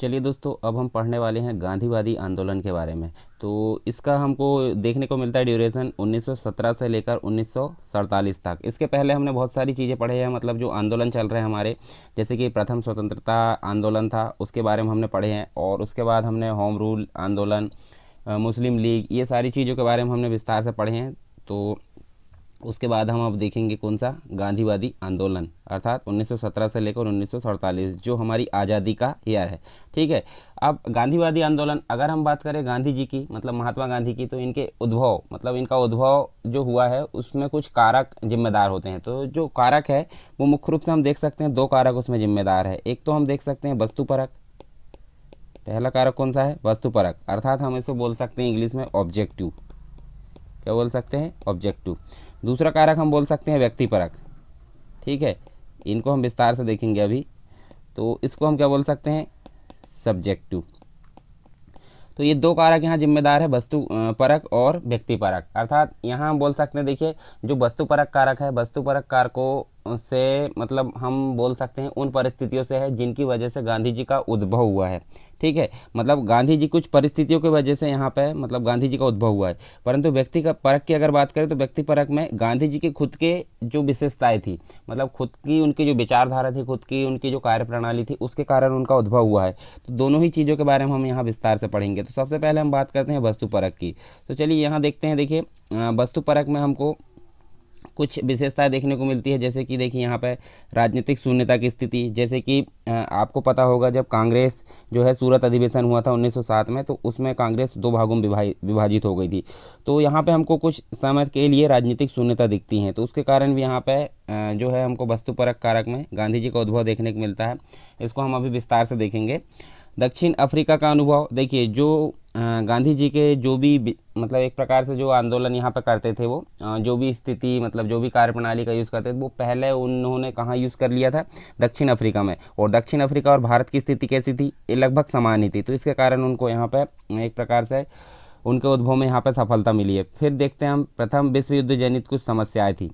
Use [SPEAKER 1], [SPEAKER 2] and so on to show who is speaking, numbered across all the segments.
[SPEAKER 1] चलिए दोस्तों अब हम पढ़ने वाले हैं गांधीवादी आंदोलन के बारे में तो इसका हमको देखने को मिलता है ड्यूरेशन 1917 से लेकर उन्नीस तक इसके पहले हमने बहुत सारी चीज़ें पढ़ी हैं मतलब जो आंदोलन चल रहे हैं हमारे जैसे कि प्रथम स्वतंत्रता आंदोलन था उसके बारे में हमने पढ़े हैं और उसके बाद हमने होम रूल आंदोलन मुस्लिम लीग ये सारी चीज़ों के बारे में हमने विस्तार से पढ़े हैं तो उसके बाद हम अब देखेंगे कौन सा गांधीवादी आंदोलन अर्थात 1917 से लेकर 1947 जो हमारी आज़ादी का ईयर है ठीक है अब गांधीवादी आंदोलन अगर हम बात करें गांधी जी की मतलब महात्मा गांधी की तो इनके उद्भव मतलब इनका उद्भव जो हुआ है उसमें कुछ कारक जिम्मेदार होते हैं तो जो कारक है वो मुख्य रूप से हम देख सकते हैं दो कारक उसमें जिम्मेदार है एक तो हम देख सकते हैं वस्तुपरक पहला कारक कौन सा है वस्तुपरक अर्थात हम इसे बोल सकते हैं इंग्लिश में ऑब्जेक्टिव क्या बोल सकते हैं ऑब्जेक्टिव दूसरा कारक हम बोल सकते हैं व्यक्ति परक ठीक है इनको हम विस्तार से देखेंगे अभी तो इसको हम क्या बोल सकते हैं सब्जेक्टिव तो ये दो कारक यहाँ जिम्मेदार है वस्तु परक और व्यक्ति परक अर्थात यहाँ हम बोल सकते हैं देखिए जो वस्तु परक कारक है वस्तु परक कारकों से मतलब हम बोल सकते हैं उन परिस्थितियों से है जिनकी वजह से गांधी जी का उद्भव हुआ है ठीक है मतलब गांधी जी कुछ परिस्थितियों की वजह से यहाँ पर मतलब गांधी जी का उद्भव हुआ है परंतु व्यक्ति का परख की अगर बात करें तो व्यक्ति परख में गांधी जी की खुद के जो विशेषताएं थी मतलब खुद की उनकी जो विचारधारा थी खुद की उनकी जो कार्य प्रणाली थी उसके कारण उनका उद्भव हुआ है तो दोनों ही चीज़ों के बारे में हम यहाँ विस्तार से पढ़ेंगे तो सबसे पहले हम बात करते हैं वस्तु की तो चलिए यहाँ देखते हैं देखिए वस्तु परक में हमको कुछ विशेषताएं देखने को मिलती है जैसे कि देखिए यहाँ पर राजनीतिक शून्यता की स्थिति जैसे कि आपको पता होगा जब कांग्रेस जो है सूरत अधिवेशन हुआ था 1907 में तो उसमें कांग्रेस दो भागों में विभा, विभाजित हो गई थी तो यहाँ पे हमको कुछ समय के लिए राजनीतिक शून्यता दिखती है तो उसके कारण भी यहाँ पर जो है हमको वस्तुपरक कारक में गांधी जी का उद्भव देखने को मिलता है इसको हम अभी विस्तार से देखेंगे दक्षिण अफ्रीका का अनुभव देखिए जो गांधी जी के जो भी मतलब एक प्रकार से जो आंदोलन यहाँ पर करते थे वो जो भी स्थिति मतलब जो भी कार्यप्रणाली का यूज़ करते थे वो पहले उन्होंने कहाँ यूज़ कर लिया था दक्षिण अफ्रीका में और दक्षिण अफ्रीका और भारत की स्थिति कैसी थी ये लगभग समान ही थी तो इसके कारण उनको यहाँ पर एक प्रकार से उनके उद्भव में यहाँ पर सफलता मिली है फिर देखते हैं हम प्रथम विश्व युद्ध जनित कुछ समस्याएँ थी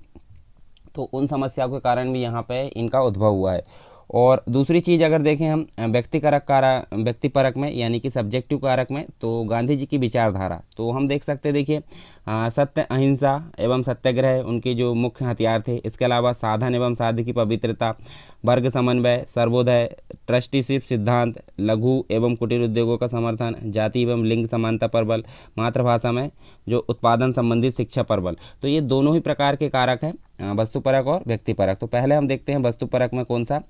[SPEAKER 1] तो उन समस्याओं के कारण भी यहाँ पर इनका उद्भव हुआ है और दूसरी चीज़ अगर देखें हम व्यक्ति कारक कारा व्यक्ति परक में यानी कि सब्जेक्टिव कारक में तो गांधी जी की विचारधारा तो हम देख सकते हैं देखिए सत्य अहिंसा एवं सत्याग्रह उनके जो मुख्य हथियार थे इसके अलावा साधन एवं साध्य की पवित्रता वर्ग समन्वय सर्वोदय ट्रस्टीशिप सिद्धांत लघु एवं कुटीर उद्योगों का समर्थन जाति एवं लिंग समानता पर बल मातृभाषा में जो उत्पादन संबंधित शिक्षा पर बल तो ये दोनों ही प्रकार के कारक हैं वस्तुपरक और व्यक्तिपरक तो पहले हम देखते हैं वस्तुपरक में कौन सा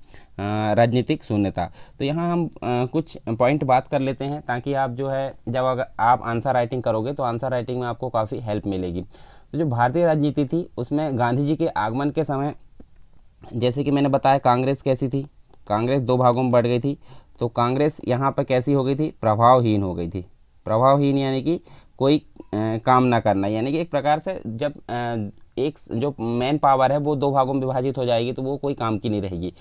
[SPEAKER 1] राजनीतिक शून्यता तो यहाँ हम कुछ पॉइंट बात कर लेते हैं ताकि आप जो है जब अगर आप आंसर राइटिंग करोगे तो आंसर राइटिंग में आपको काफ़ी हेल्प मिलेगी तो जो भारतीय राजनीति थी उसमें गांधी जी के आगमन के समय जैसे कि मैंने बताया कांग्रेस कैसी थी कांग्रेस दो भागों में बढ़ गई थी तो कांग्रेस यहाँ पर कैसी हो गई थी प्रभावहीन हो गई थी प्रभावहीन यानी कि कोई आ, काम ना करना यानी कि एक प्रकार से जब आ, एक जो मैन पावर है वो दो भागों में विभाजित हो जाएगी तो वो कोई काम की नहीं रहेगी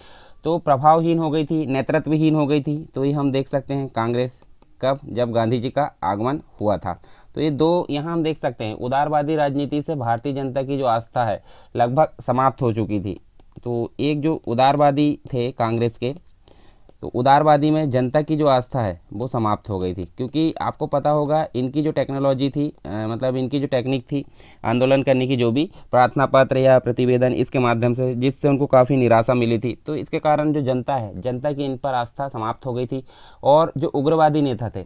[SPEAKER 1] तो प्रभावहीन हो गई थी नेतृत्वहीन हो गई थी तो ये हम देख सकते हैं कांग्रेस कब जब गांधी जी का आगमन हुआ था तो ये दो यहाँ हम देख सकते हैं उदारवादी राजनीति से भारतीय जनता की जो आस्था है लगभग समाप्त हो चुकी थी तो एक जो उदारवादी थे कांग्रेस के तो उदारवादी में जनता की जो आस्था है वो समाप्त हो गई थी क्योंकि आपको पता होगा इनकी जो टेक्नोलॉजी थी आ, मतलब इनकी जो टेक्निक थी आंदोलन करने की जो भी प्रार्थना पत्र या प्रतिवेदन इसके माध्यम से जिससे उनको काफ़ी निराशा मिली थी तो इसके कारण जो जनता है जनता की इन पर आस्था समाप्त हो गई थी और जो उग्रवादी नेता थे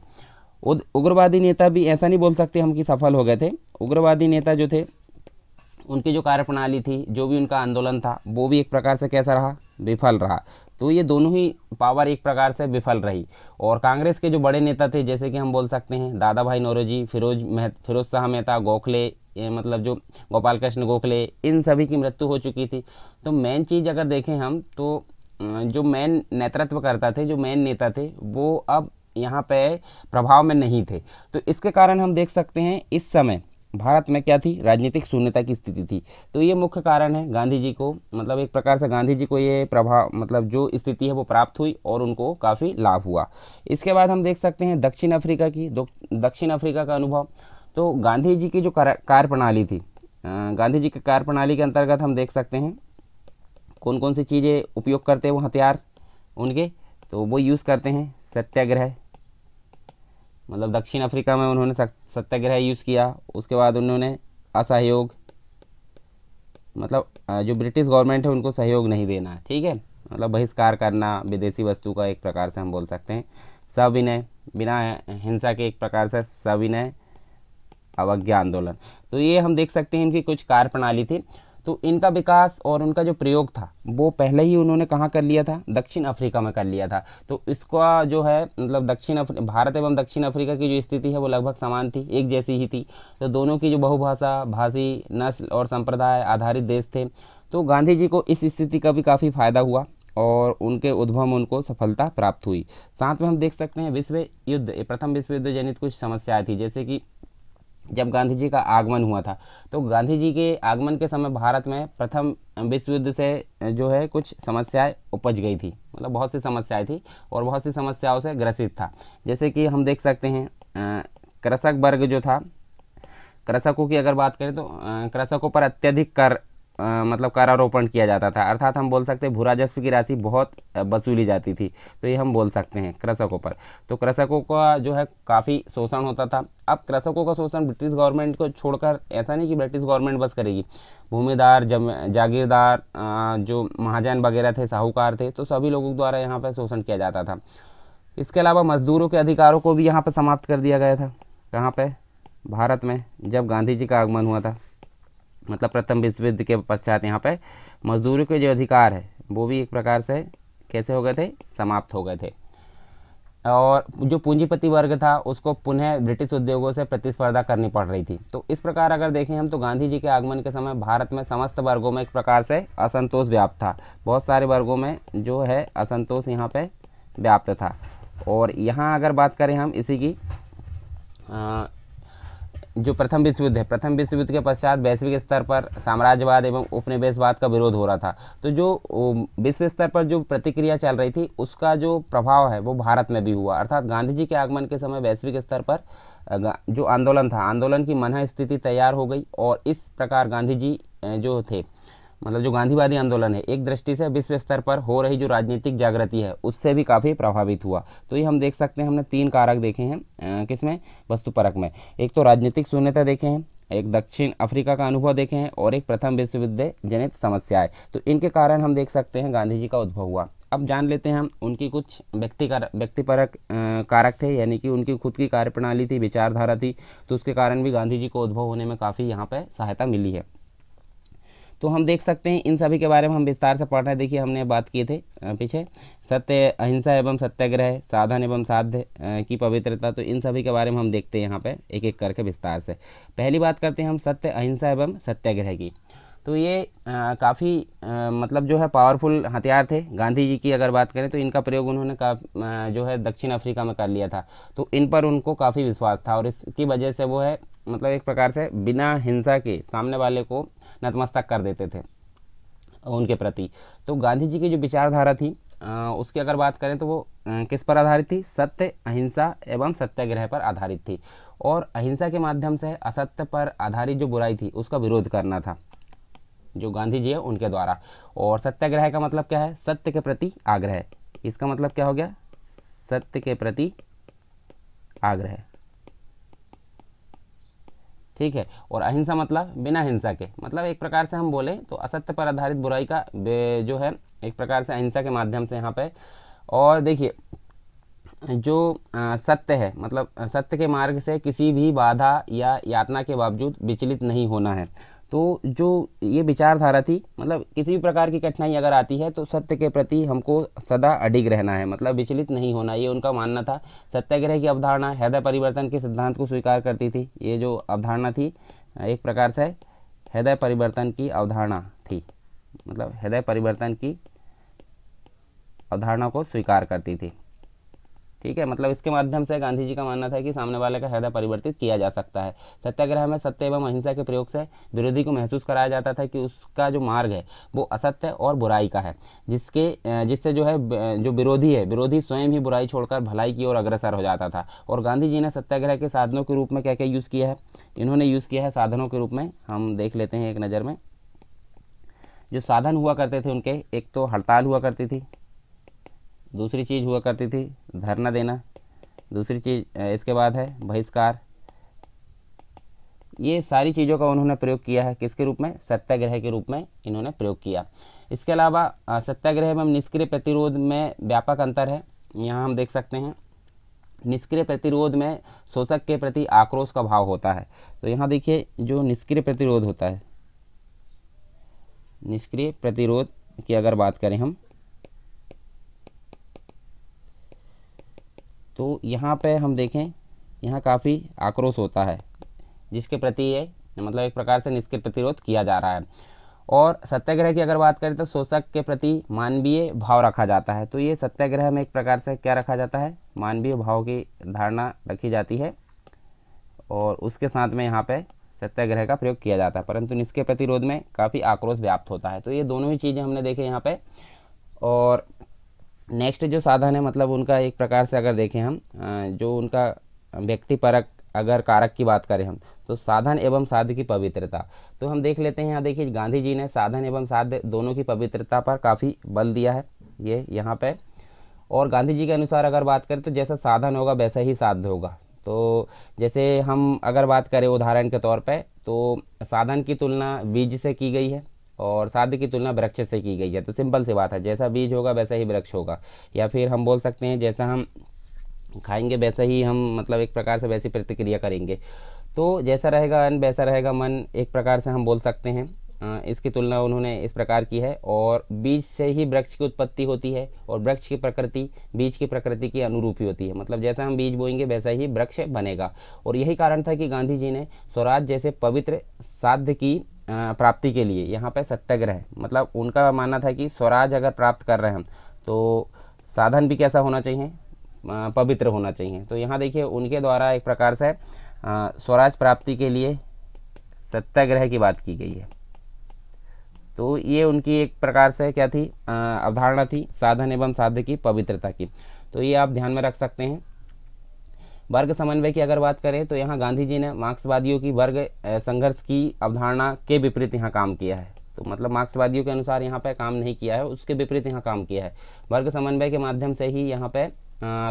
[SPEAKER 1] उग्रवादी नेता भी ऐसा नहीं बोल सकते हम कि सफल हो गए थे उग्रवादी नेता जो थे उनकी जो कार्यप्रणाली थी जो भी उनका आंदोलन था वो भी एक प्रकार से कैसा रहा विफल रहा तो ये दोनों ही पावर एक प्रकार से विफल रही और कांग्रेस के जो बड़े नेता थे जैसे कि हम बोल सकते हैं दादा भाई नौरोजी फिरोज मेह फिरोज शाह मेहता गोखले मतलब जो गोपाल कृष्ण गोखले इन सभी की मृत्यु हो चुकी थी तो मेन चीज़ अगर देखें हम तो अं, जो मेन नेतृत्व करता थे जो मेन नेता थे वो अब यहाँ पे प्रभाव में नहीं थे तो इसके कारण हम देख सकते हैं इस समय भारत में क्या थी राजनीतिक शून्यता की स्थिति थी तो ये मुख्य कारण है गांधी जी को मतलब एक प्रकार से गांधी जी को ये प्रभाव मतलब जो स्थिति है वो प्राप्त हुई और उनको काफ़ी लाभ हुआ इसके बाद हम देख सकते हैं दक्षिण अफ्रीका की दक्षिण अफ्रीका का अनुभव तो गांधी जी की जो कार्य प्रणाली थी गांधी जी की कार्य प्रणाली के अंतर्गत हम देख सकते हैं कौन कौन सी चीज़ें उपयोग करते हैं वो हथियार उनके तो वो यूज़ करते हैं सत्याग्रह मतलब दक्षिण अफ्रीका में उन्होंने सत्याग्रह यूज़ किया उसके बाद उन्होंने असहयोग मतलब जो ब्रिटिश गवर्नमेंट है उनको सहयोग नहीं देना ठीक है मतलब बहिष्कार करना विदेशी वस्तु का एक प्रकार से हम बोल सकते हैं सविनय बिना हिंसा के एक प्रकार से सविनय अवज्ञा आंदोलन तो ये हम देख सकते हैं इनकी कुछ कार्य प्रणाली थी तो इनका विकास और उनका जो प्रयोग था वो पहले ही उन्होंने कहाँ कर लिया था दक्षिण अफ्रीका में कर लिया था तो इसका जो है मतलब दक्षिण भारत एवं दक्षिण अफ्रीका की जो स्थिति है वो लगभग समान थी एक जैसी ही थी तो दोनों की जो बहुभाषा भाषी नस्ल और संप्रदाय आधारित देश थे तो गांधी जी को इस स्थिति का भी काफ़ी फायदा हुआ और उनके उद्भव में उनको सफलता प्राप्त हुई साथ में हम देख सकते हैं विश्व युद्ध प्रथम विश्व युद्ध जनित कुछ समस्याएं थी जैसे कि जब गांधी जी का आगमन हुआ था तो गांधी जी के आगमन के समय भारत में प्रथम विश्व युद्ध से जो है कुछ समस्याएं उपज गई थी मतलब बहुत सी समस्याएं थी और बहुत सी समस्याओं से ग्रसित था जैसे कि हम देख सकते हैं कृषक वर्ग जो था कृषकों की अगर बात करें तो कृषकों पर अत्यधिक कर आ, मतलब करारोपण किया जाता था अर्थात हम बोल सकते हैं भूराजस्व की राशि बहुत वसूली जाती थी तो ये हम बोल सकते हैं कृषकों पर तो कृषकों का जो है काफ़ी शोषण होता था अब कृषकों का शोषण ब्रिटिश गवर्नमेंट को छोड़कर ऐसा नहीं कि ब्रिटिश गवर्नमेंट बस करेगी भूमिदार जम जागीरदार जो महाजन वगैरह थे साहूकार थे तो सभी लोगों द्वारा यहाँ पर शोषण किया जाता था इसके अलावा मजदूरों के अधिकारों को भी यहाँ पर समाप्त कर दिया गया था कहाँ पर भारत में जब गांधी जी का आगमन हुआ था मतलब प्रथम विश्व युद्ध के पश्चात यहाँ पर मजदूरों के जो अधिकार है वो भी एक प्रकार से कैसे हो गए थे समाप्त हो गए थे और जो पूंजीपति वर्ग था उसको पुनः ब्रिटिश उद्योगों से प्रतिस्पर्धा करनी पड़ रही थी तो इस प्रकार अगर देखें हम तो गांधी जी के आगमन के समय भारत में समस्त वर्गों में एक प्रकार से असंतोष व्याप्त था बहुत सारे वर्गों में जो है असंतोष यहाँ पे व्याप्त था और यहाँ अगर बात करें हम इसी की जो प्रथम विश्व युद्ध है प्रथम विश्व युद्ध के पश्चात वैश्विक स्तर पर साम्राज्यवाद एवं उपनिवेशवाद का विरोध हो रहा था तो जो विश्व स्तर पर जो प्रतिक्रिया चल रही थी उसका जो प्रभाव है वो भारत में भी हुआ अर्थात गांधी जी के आगमन के समय वैश्विक स्तर पर जो आंदोलन था आंदोलन की मनह स्थिति तैयार हो गई और इस प्रकार गांधी जी जो थे मतलब जो गांधीवादी आंदोलन है एक दृष्टि से विश्व स्तर पर हो रही जो राजनीतिक जागृति है उससे भी काफ़ी प्रभावित हुआ तो ये हम देख सकते हैं हमने तीन कारक देखे हैं किसमें वस्तुपरक में एक तो राजनीतिक शून्यता देखे हैं एक दक्षिण अफ्रीका का अनुभव देखे हैं और एक प्रथम विश्वविद्य जनित समस्याएं तो इनके कारण हम देख सकते हैं गांधी जी का उद्भव हुआ अब जान लेते हैं हम उनकी कुछ व्यक्ति कार, व्यक्तिपरक कारक थे यानी कि उनकी खुद की कार्यप्रणाली थी विचारधारा थी तो उसके कारण भी गांधी जी को उद्भव होने में काफ़ी यहाँ पर सहायता मिली है तो हम देख सकते हैं इन सभी के बारे में हम विस्तार से पढ़ रहे हैं देखिए हमने बात किए थे पीछे सत्य अहिंसा एवं सत्याग्रह साधन एवं साध्य की पवित्रता तो इन सभी के बारे में हम देखते हैं यहाँ पर एक एक करके विस्तार से पहली बात करते हैं हम सत्य अहिंसा एवं सत्याग्रह की तो ये काफ़ी मतलब जो है पावरफुल हथियार थे गांधी जी की अगर बात करें तो इनका प्रयोग उन्होंने का जो है दक्षिण अफ्रीका में कर लिया था तो इन पर उनको काफ़ी विश्वास था और इसकी वजह से वो है मतलब एक प्रकार से बिना हिंसा के सामने वाले को नतमस्तक कर देते थे उनके प्रति तो गांधी जी की जो विचारधारा थी उसकी अगर बात करें तो वो किस पर आधारित थी सत्य अहिंसा एवं सत्याग्रह पर आधारित थी और अहिंसा के माध्यम से असत्य पर आधारित जो बुराई थी उसका विरोध करना था जो गांधी जी है उनके द्वारा और सत्याग्रह का मतलब क्या है सत्य के प्रति आग्रह इसका मतलब क्या हो गया सत्य के प्रति आग्रह ठीक है और अहिंसा मतलब बिना हिंसा के मतलब एक प्रकार से हम बोलें तो असत्य पर आधारित बुराई का जो है एक प्रकार से अहिंसा के माध्यम से यहाँ पे और देखिए जो सत्य है मतलब सत्य के मार्ग से किसी भी बाधा या यातना के बावजूद विचलित नहीं होना है तो जो ये विचारधारा थी मतलब किसी भी प्रकार की कठिनाई अगर आती है तो सत्य के प्रति हमको सदा अडिग रहना है मतलब विचलित नहीं होना ये उनका मानना था सत्याग्रह की अवधारणा हृदय परिवर्तन के सिद्धांत को स्वीकार करती थी ये जो अवधारणा थी एक प्रकार से हृदय परिवर्तन की अवधारणा थी मतलब हृदय परिवर्तन की अवधारणा को स्वीकार करती थी ठीक है मतलब इसके माध्यम से गांधी जी का मानना था कि सामने वाले का हृदय परिवर्तित किया जा सकता है सत्याग्रह में सत्य एवं अहिंसा के प्रयोग से विरोधी को महसूस कराया जाता था कि उसका जो मार्ग है वो असत्य और बुराई का है जिसके जिससे जो है जो विरोधी है विरोधी स्वयं ही बुराई छोड़कर भलाई की ओर अग्रसर हो जाता था और गांधी जी ने सत्याग्रह के साधनों के रूप में क्या क्या यूज़ किया है इन्होंने यूज़ किया है साधनों के रूप में हम देख लेते हैं एक नज़र में जो साधन हुआ करते थे उनके एक तो हड़ताल हुआ करती थी दूसरी चीज़ हुआ करती थी धरना देना दूसरी चीज़ इसके बाद है बहिष्कार ये सारी चीज़ों का उन्होंने प्रयोग किया है किसके रूप में सत्याग्रह के रूप में इन्होंने प्रयोग किया इसके अलावा सत्याग्रह में निष्क्रिय प्रतिरोध में व्यापक अंतर है यहाँ हम देख सकते हैं निष्क्रिय प्रतिरोध में शोषक के प्रति आक्रोश का भाव होता है तो यहाँ देखिए जो निष्क्रिय प्रतिरोध होता है निष्क्रिय प्रतिरोध की अगर बात करें हम तो यहाँ पे हम देखें यहाँ काफ़ी आक्रोश होता है जिसके प्रति ये मतलब एक प्रकार से निष्क्रिय प्रतिरोध किया जा रहा है और सत्याग्रह की अगर बात करें तो शोषक के प्रति मानवीय भाव रखा जाता है तो ये सत्याग्रह में एक प्रकार से क्या रखा जाता है मानवीय भाव की धारणा रखी जाती है और उसके साथ में यहाँ पे सत्याग्रह का प्रयोग किया जाता है परंतु निष्क्रिय प्रतिरोध में काफ़ी आक्रोश व्याप्त होता है तो ये दोनों ही चीज़ें हमने देखी यहाँ पर और नेक्स्ट जो साधन है मतलब उनका एक प्रकार से अगर देखें हम जो उनका व्यक्तिपरक अगर कारक की बात करें हम तो साधन एवं साध की पवित्रता तो हम देख लेते हैं यहाँ देखिए गांधी जी ने साधन एवं साध दोनों की पवित्रता पर काफ़ी बल दिया है ये यहाँ पे और गांधी जी के अनुसार अगर बात करें तो जैसा साधन होगा वैसा ही साध होगा तो जैसे हम अगर बात करें उदाहरण के तौर पर तो साधन की तुलना बीज से की गई है और साध्य की तुलना वृक्ष से की गई है तो सिंपल सी बात है जैसा बीज होगा वैसा ही वृक्ष होगा या फिर हम बोल सकते हैं जैसा हम खाएंगे वैसा ही हम मतलब एक प्रकार से वैसी प्रतिक्रिया करेंगे तो जैसा रहेगा अन्न वैसा रहेगा मन एक प्रकार से हम बोल सकते हैं इसकी तुलना उन्होंने इस प्रकार की है और बीज से ही वृक्ष की उत्पत्ति होती है और वृक्ष की प्रकृति बीज की प्रकृति के अनुरूपी होती है मतलब जैसा हम बीज बोएंगे वैसा ही वृक्ष बनेगा और यही कारण था कि गांधी जी ने स्वराज जैसे पवित्र साध्य की प्राप्ति के लिए यहाँ पे सत्याग्रह मतलब उनका मानना था कि स्वराज अगर प्राप्त कर रहे हैं तो साधन भी कैसा होना चाहिए पवित्र होना चाहिए तो यहाँ देखिए उनके द्वारा एक प्रकार से स्वराज प्राप्ति के लिए सत्याग्रह की बात की गई है तो ये उनकी एक प्रकार से क्या थी अवधारणा थी साधन एवं साध्य की पवित्रता की तो ये आप ध्यान में रख सकते हैं वर्ग समन्वय की अगर बात करें तो यहाँ गांधी जी ने मार्क्सवादियों की वर्ग संघर्ष की अवधारणा के विपरीत यहाँ काम किया है तो मतलब मार्क्सवादियों के अनुसार यहाँ पर काम नहीं किया है उसके विपरीत यहाँ काम किया है वर्ग समन्वय के माध्यम से ही यहाँ पर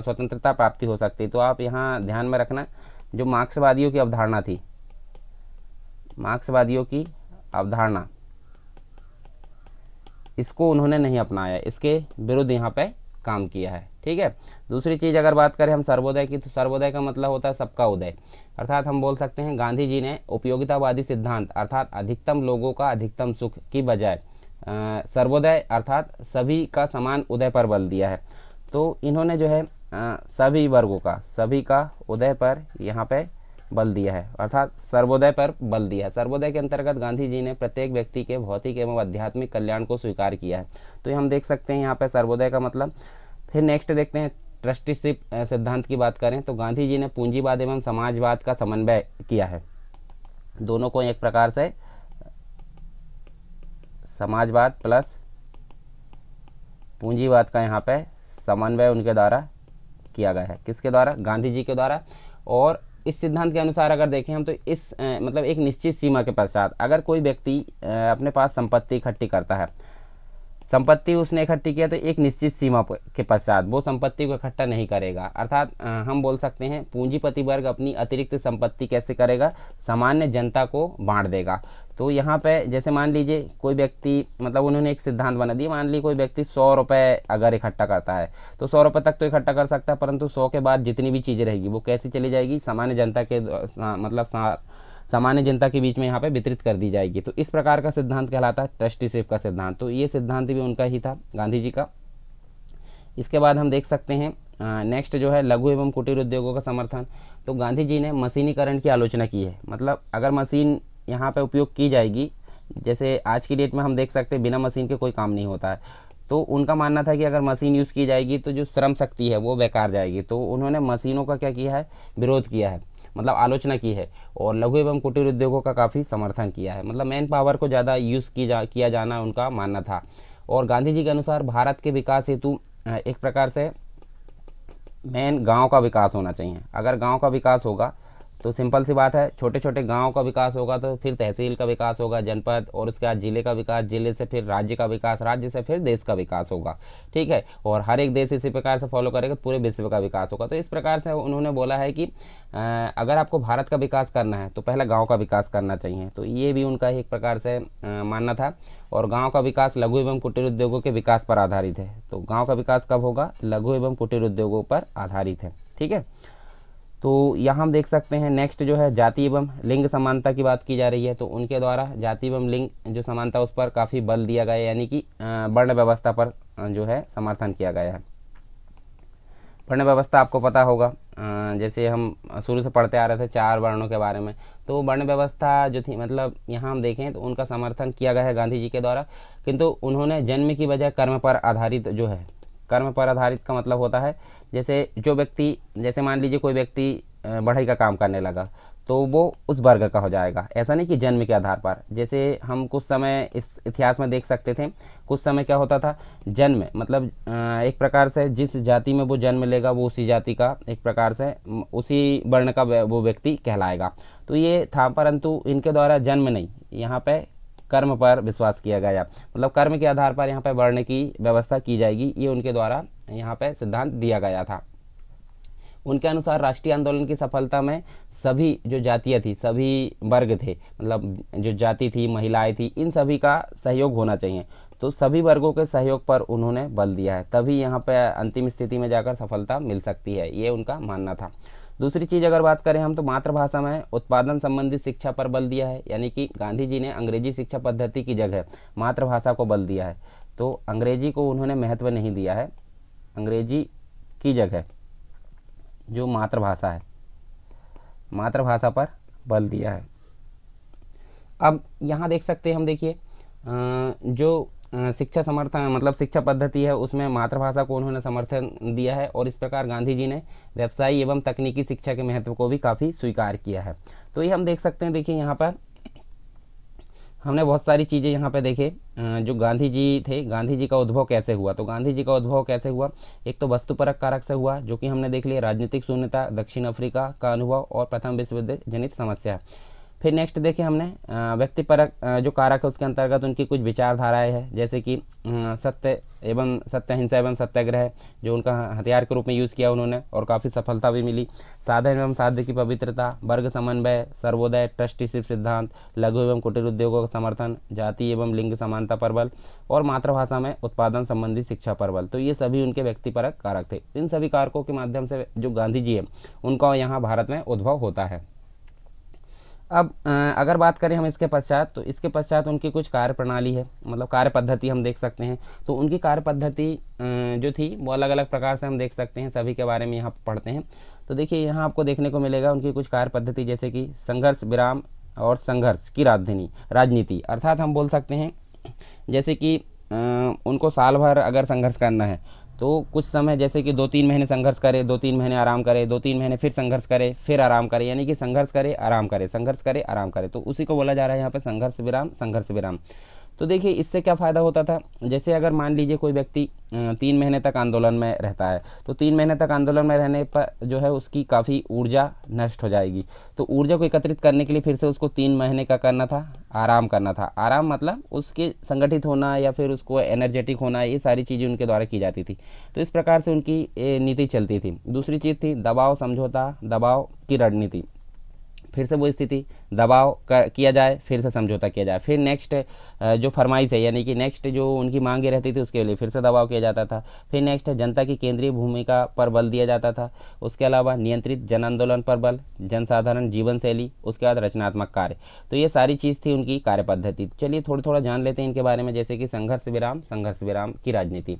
[SPEAKER 1] स्वतंत्रता प्राप्ति हो सकती तो आप यहाँ ध्यान में रखना जो मार्क्सवादियों की अवधारणा थी मार्क्सवादियों की अवधारणा इसको उन्होंने नहीं अपनाया इसके विरुद्ध यहाँ पे काम किया है ठीक है दूसरी चीज़ अगर बात करें हम सर्वोदय की तो सर्वोदय का मतलब होता है सबका उदय अर्थात हम बोल सकते हैं गांधी जी ने उपयोगितावादी सिद्धांत अर्थात अधिकतम लोगों का अधिकतम सुख की बजाय सर्वोदय अर्थात सभी का समान उदय पर बल दिया है तो इन्होंने जो है आ, सभी वर्गों का सभी का उदय पर यहाँ पर बल दिया है अर्थात सर्वोदय पर बल दिया है सर्वोदय के अंतर्गत गांधी जी ने प्रत्येक व्यक्ति के भौतिक एवं आध्यात्मिक कल्याण को स्वीकार किया है तो हम देख सकते हैं यहाँ पर सर्वोदय का मतलब फिर नेक्स्ट देखते हैं ट्रस्टीशिप सिद्धांत की बात करें तो गांधी जी ने पूंजीवाद एवं समाजवाद का समन्वय किया है दोनों को एक प्रकार से समाजवाद प्लस पूंजीवाद का यहाँ पे समन्वय उनके द्वारा किया गया है किसके द्वारा गांधी जी के द्वारा और इस सिद्धांत के अनुसार अगर देखें हम तो इस मतलब एक निश्चित सीमा के पश्चात अगर कोई व्यक्ति अपने पास संपत्ति इकट्ठी करता है संपत्ति उसने इकट्ठी किया तो एक निश्चित सीमा के पश्चात वो संपत्ति को इकट्ठा नहीं करेगा अर्थात हम बोल सकते हैं पूंजीपति वर्ग अपनी अतिरिक्त संपत्ति कैसे करेगा सामान्य जनता को बांट देगा तो यहाँ पे जैसे मान लीजिए कोई व्यक्ति मतलब उन्होंने एक सिद्धांत बना दिया मान लीजिए कोई व्यक्ति सौ रुपये अगर इकट्ठा करता है तो सौ रुपये तक तो इकट्ठा कर सकता है परंतु सौ के बाद जितनी भी चीज़ें रहेगी वो कैसी चली जाएगी सामान्य जनता के मतलब सामान्य जनता के बीच में यहाँ पे वितरित कर दी जाएगी तो इस प्रकार का सिद्धांत कहलाता है ट्रस्टीशिप का सिद्धांत तो ये सिद्धांत भी उनका ही था गांधी जी का इसके बाद हम देख सकते हैं नेक्स्ट जो है लघु एवं कुटीर उद्योगों का समर्थन तो गांधी जी ने मशीनीकरण की आलोचना की है मतलब अगर मशीन यहाँ पर उपयोग की जाएगी जैसे आज की डेट में हम देख सकते हैं बिना मशीन के कोई काम नहीं होता है तो उनका मानना था कि अगर मशीन यूज़ की जाएगी तो जो श्रम शक्ति है वो बेकार जाएगी तो उन्होंने मशीनों का क्या किया है विरोध किया है मतलब आलोचना की है और लघु एवं कुटीर उद्योगों का काफ़ी समर्थन किया है मतलब मैन पावर को ज़्यादा यूज़ की जा किया जाना उनका मानना था और गांधी जी के अनुसार भारत के विकास हेतु एक प्रकार से मेन गांव का विकास होना चाहिए अगर गांव का विकास होगा तो सिंपल सी बात है छोटे छोटे गाँव का विकास होगा तो फिर तहसील का विकास होगा जनपद और उसके बाद जिले का विकास जिले से फिर राज्य का विकास राज्य से फिर देश का विकास होगा ठीक है और हर एक देश इसी प्रकार से फॉलो करेगा तो पूरे विश्व का विकास होगा तो इस प्रकार से उन्होंने बोला है कि अगर आपको भारत का विकास करना है तो पहले गाँव का विकास करना चाहिए तो ये भी उनका एक प्रकार से मानना था और गाँव का विकास लघु एवं कुटीर उद्योगों के विकास पर आधारित है तो गाँव का विकास कब होगा लघु एवं कुटीर उद्योगों पर आधारित है ठीक है तो यहाँ हम देख सकते हैं नेक्स्ट जो है जाति एवं लिंग समानता की बात की जा रही है तो उनके द्वारा जाति एवं लिंग जो समानता उस पर काफ़ी बल दिया गया है यानी कि वर्ण व्यवस्था पर जो है समर्थन किया गया है वर्ण व्यवस्था आपको पता होगा जैसे हम शुरू से पढ़ते आ रहे थे चार वर्णों के बारे में तो वर्ण व्यवस्था जो थी मतलब यहाँ हम देखें तो उनका समर्थन किया गया है गांधी जी के द्वारा किंतु उन्होंने जन्म की बजाय कर्म पर आधारित जो है कर्म पर आधारित का मतलब होता है जैसे जो व्यक्ति जैसे मान लीजिए कोई व्यक्ति बढ़ई का काम करने लगा तो वो उस वर्ग का हो जाएगा ऐसा नहीं कि जन्म के आधार पर जैसे हम कुछ समय इस इतिहास में देख सकते थे कुछ समय क्या होता था जन्म मतलब एक प्रकार से जिस जाति में वो जन्म लेगा वो उसी जाति का एक प्रकार से उसी वर्ण का वो व्यक्ति कहलाएगा तो ये था परंतु इनके द्वारा जन्म नहीं यहाँ पे कर्म पर विश्वास किया गया मतलब कर्म के आधार पर यहाँ पर वर्ण की व्यवस्था की जाएगी ये उनके द्वारा यहाँ पर सिद्धांत दिया गया था उनके अनुसार राष्ट्रीय आंदोलन की सफलता में सभी जो जातियाँ थी सभी वर्ग थे मतलब जो जाति थी महिलाएं थी इन सभी का सहयोग होना चाहिए तो सभी वर्गों के सहयोग पर उन्होंने बल दिया है तभी यहाँ पर अंतिम स्थिति में जाकर सफलता मिल सकती है ये उनका मानना था दूसरी चीज़ अगर बात करें हम तो मातृभाषा में उत्पादन संबंधी शिक्षा पर बल दिया है यानी कि गांधी जी ने अंग्रेजी शिक्षा पद्धति की जगह मातृभाषा को बल दिया है तो अंग्रेजी को उन्होंने महत्व नहीं दिया है अंग्रेजी की जगह जो मातृभाषा है मातृभाषा पर बल दिया है अब यहाँ देख सकते हैं हम देखिए जो शिक्षा समर्थन मतलब शिक्षा पद्धति है उसमें मातृभाषा को उन्होंने समर्थन दिया है और इस प्रकार गांधी जी ने व्यवसायी एवं तकनीकी शिक्षा के महत्व को भी काफ़ी स्वीकार किया है तो ये हम देख सकते हैं देखिए यहाँ पर हमने बहुत सारी चीज़ें यहाँ पे देखे जो गांधी जी थे गांधी जी का उद्भव कैसे हुआ तो गांधी जी का उद्भव कैसे हुआ एक तो वस्तुपरक कारक से हुआ जो कि हमने देख लिया राजनीतिक शून्यता दक्षिण अफ्रीका का अनुभव और प्रथम विश्व युद्ध जनित समस्या फिर नेक्स्ट देखें हमने व्यक्तिपरक जो कारक है उसके अंतर्गत उनकी कुछ विचारधाराएं हैं जैसे कि सत्य एवं सत्य हिंसा एवं सत्याग्रह जो उनका हथियार के रूप में यूज़ किया उन्होंने और काफ़ी सफलता भी मिली साधन एवं साध्य की पवित्रता वर्ग समन्वय सर्वोदय ट्रस्टीशिप सिद्धांत लघु एवं कुटीर उद्योगों का समर्थन जाति एवं लिंग समानता पर बल और मातृभाषा में उत्पादन संबंधी शिक्षा पर बल तो ये सभी उनके व्यक्तिपरक कारक थे इन सभी कारकों के माध्यम से जो गांधी जी हैं उनका यहाँ भारत में उद्भव होता है अब अगर बात करें हम इसके पश्चात तो इसके पश्चात उनकी कुछ कार्य प्रणाली है मतलब कार्य पद्धति हम देख सकते हैं तो उनकी कार्य पद्धति जो थी वो अलग अलग प्रकार से हम देख सकते हैं सभी के बारे में यहाँ पढ़ते हैं तो देखिए यहाँ आपको देखने को मिलेगा उनकी कुछ कार्य पद्धति जैसे कि संघर्ष विराम और संघर्ष की राजधानी राजनीति अर्थात हम बोल सकते हैं जैसे कि उनको साल भर अगर संघर्ष करना है तो कुछ समय जैसे कि दो तीन महीने संघर्ष करे दो तीन महीने आराम करे दो तीन महीने फिर संघर्ष करे फिर आराम करे यानी कि संघर्ष करे आराम करे संघर्ष करे आराम करे तो उसी को बोला जा रहा है यहाँ पर संघर्ष विराम संघर्ष विराम तो देखिए इससे क्या फ़ायदा होता था जैसे अगर मान लीजिए कोई व्यक्ति तीन महीने तक आंदोलन में रहता है तो तीन महीने तक आंदोलन में रहने पर जो है उसकी काफ़ी ऊर्जा नष्ट हो जाएगी तो ऊर्जा को एकत्रित करने के लिए फिर से उसको तीन महीने का करना था आराम करना था आराम मतलब उसके संगठित होना या फिर उसको एनर्जेटिक होना ये सारी चीज़ें उनके द्वारा की जाती थी तो इस प्रकार से उनकी नीति चलती थी दूसरी चीज़ थी दबाव समझौता दबाव की रणनीति फिर से वो स्थिति दबाव कर, किया जाए फिर से समझौता किया जाए फिर नेक्स्ट जो फरमाइश है यानी कि नेक्स्ट जो उनकी मांगे रहती थी उसके लिए फिर से दबाव किया जाता था फिर नेक्स्ट जनता की केंद्रीय भूमिका पर बल दिया जाता था उसके अलावा नियंत्रित जन आंदोलन पर बल जनसाधारण जीवन शैली उसके बाद रचनात्मक कार्य तो ये सारी चीज़ थी उनकी कार्य पद्धति चलिए थोड़ा थोड़ा जान लेते हैं इनके बारे में जैसे कि संघर्ष विराम संघर्ष विराम की राजनीति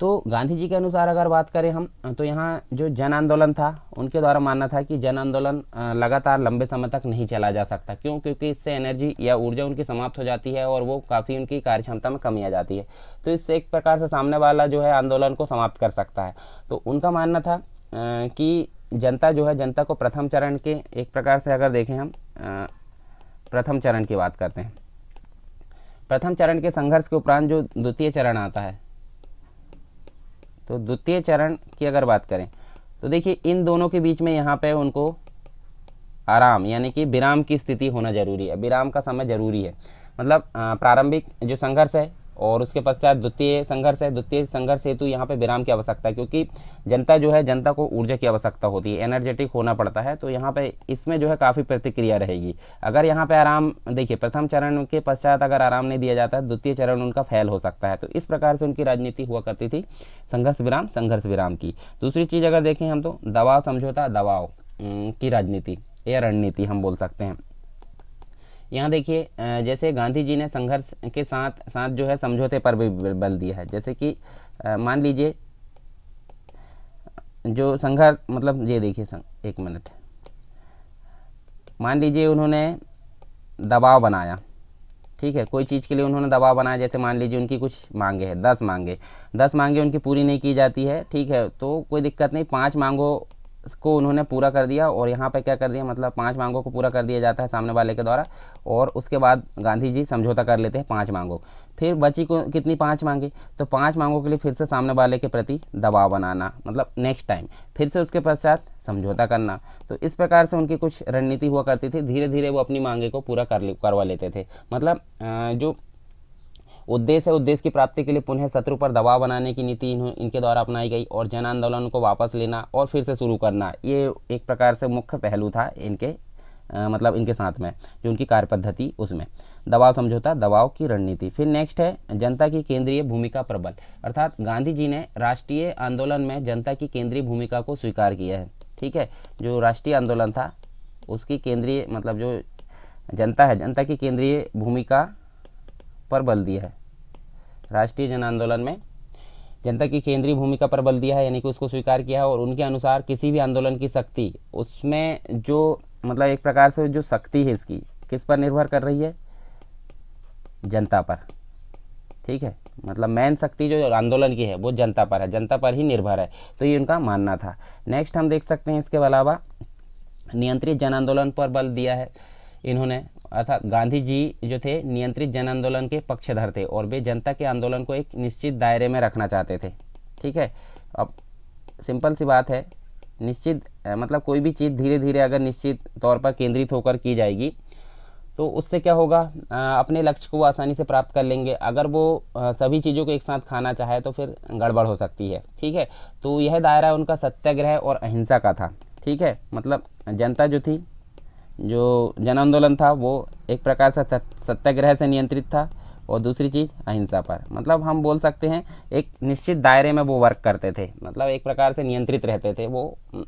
[SPEAKER 1] तो गांधी जी के अनुसार अगर बात करें हम तो यहाँ जो जन आंदोलन था उनके द्वारा मानना था कि जन आंदोलन लगातार लंबे समय तक नहीं चला जा सकता क्यों क्योंकि इससे एनर्जी या ऊर्जा उनकी समाप्त हो जाती है और वो काफ़ी उनकी कार्य क्षमता में कमी आ जाती है तो इससे एक प्रकार से सामने वाला जो है आंदोलन को समाप्त कर सकता है तो उनका मानना था कि जनता जो है जनता को प्रथम चरण के एक प्रकार से अगर देखें हम प्रथम चरण की बात करते हैं प्रथम चरण के संघर्ष के उपरांत जो द्वितीय चरण आता है तो द्वितीय चरण की अगर बात करें तो देखिए इन दोनों के बीच में यहाँ पे उनको आराम यानी कि विराम की स्थिति होना जरूरी है विराम का समय जरूरी है मतलब प्रारंभिक जो संघर्ष है और उसके पश्चात द्वितीय संघर्ष है द्वितीय संघर्ष हेतु यहाँ पे विराम की आवश्यकता है क्योंकि जनता जो है जनता को ऊर्जा की आवश्यकता होती है एनर्जेटिक होना पड़ता है तो यहाँ पे इसमें जो है काफ़ी प्रतिक्रिया रहेगी अगर यहाँ पे आराम देखिए प्रथम चरण के पश्चात अगर आराम नहीं दिया जाता है द्वितीय चरण उनका फैल हो सकता है तो इस प्रकार से उनकी राजनीति हुआ करती थी संघर्ष विराम संघर्ष विराम की दूसरी चीज़ अगर देखें हम तो दबाव समझौता दबाव की राजनीति या रणनीति हम बोल सकते हैं यहाँ देखिए जैसे गांधी जी ने संघर्ष के साथ साथ जो है समझौते पर भी बल दिया है जैसे कि मान लीजिए जो संघर्ष मतलब ये देखिए एक मिनट मान लीजिए उन्होंने दबाव बनाया ठीक है कोई चीज़ के लिए उन्होंने दबाव बनाया जैसे मान लीजिए उनकी कुछ मांगे हैं दस मांगे दस मांगे उनकी पूरी नहीं की जाती है ठीक है तो कोई दिक्कत नहीं पाँच मांगों को उन्होंने पूरा कर दिया और यहाँ पर क्या कर दिया मतलब पाँच मांगों को पूरा कर दिया जाता है सामने वाले के द्वारा और उसके बाद गांधी जी समझौता कर लेते हैं पाँच मांगों फिर बची को कितनी पाँच मांगे तो पाँच मांगों के लिए फिर से सामने वाले के प्रति दबाव बनाना मतलब नेक्स्ट टाइम फिर से उसके पश्चात समझौता करना तो इस प्रकार से उनकी कुछ रणनीति हुआ करती थी धीरे धीरे वो अपनी मांगे को पूरा कर करवा लेते थे मतलब जो उद्देश्य है उद्देश्य की प्राप्ति के लिए पुनः शत्रु पर दबाव बनाने की नीति इनके द्वारा अपनाई गई और जन आंदोलन को वापस लेना और फिर से शुरू करना ये एक प्रकार से मुख्य पहलू था इनके आ, मतलब इनके साथ में जो उनकी कार्य पद्धति उसमें दबाव समझौता दबाव की रणनीति फिर नेक्स्ट है जनता की केंद्रीय भूमिका प्रबल अर्थात गांधी जी ने राष्ट्रीय आंदोलन में जनता की केंद्रीय भूमिका को स्वीकार किया है ठीक है जो राष्ट्रीय आंदोलन था उसकी केंद्रीय मतलब जो जनता है जनता की केंद्रीय भूमिका पर बल दिया है राष्ट्रीय जन आंदोलन में जनता की केंद्रीय भूमिका पर बल दिया है यानी कि उसको स्वीकार किया है और उनके अनुसार किसी भी आंदोलन की शक्ति उसमें जो मतलब एक प्रकार से जो शक्ति है इसकी किस पर निर्भर कर रही है जनता पर ठीक है मतलब मेन शक्ति जो आंदोलन की है वो जनता पर है जनता पर ही निर्भर है तो ये उनका मानना था नेक्स्ट हम देख सकते हैं इसके अलावा नियंत्रित जन आंदोलन पर बल दिया है इन्होंने अर्थात गांधी जी जो थे नियंत्रित जन आंदोलन के पक्षधर थे और वे जनता के आंदोलन को एक निश्चित दायरे में रखना चाहते थे ठीक है अब सिंपल सी बात है निश्चित मतलब कोई भी चीज़ धीरे धीरे अगर निश्चित तौर पर केंद्रित होकर की जाएगी तो उससे क्या होगा आ, अपने लक्ष्य को वो आसानी से प्राप्त कर लेंगे अगर वो आ, सभी चीज़ों को एक साथ खाना चाहे तो फिर गड़बड़ हो सकती है ठीक है तो यह दायरा उनका सत्याग्रह और अहिंसा का था ठीक है मतलब जनता जो थी जो जन आंदोलन था वो एक प्रकार से सत्याग्रह से नियंत्रित था और दूसरी चीज़ अहिंसा पर मतलब हम बोल सकते हैं एक निश्चित दायरे में वो वर्क करते थे मतलब एक प्रकार से नियंत्रित रहते थे वो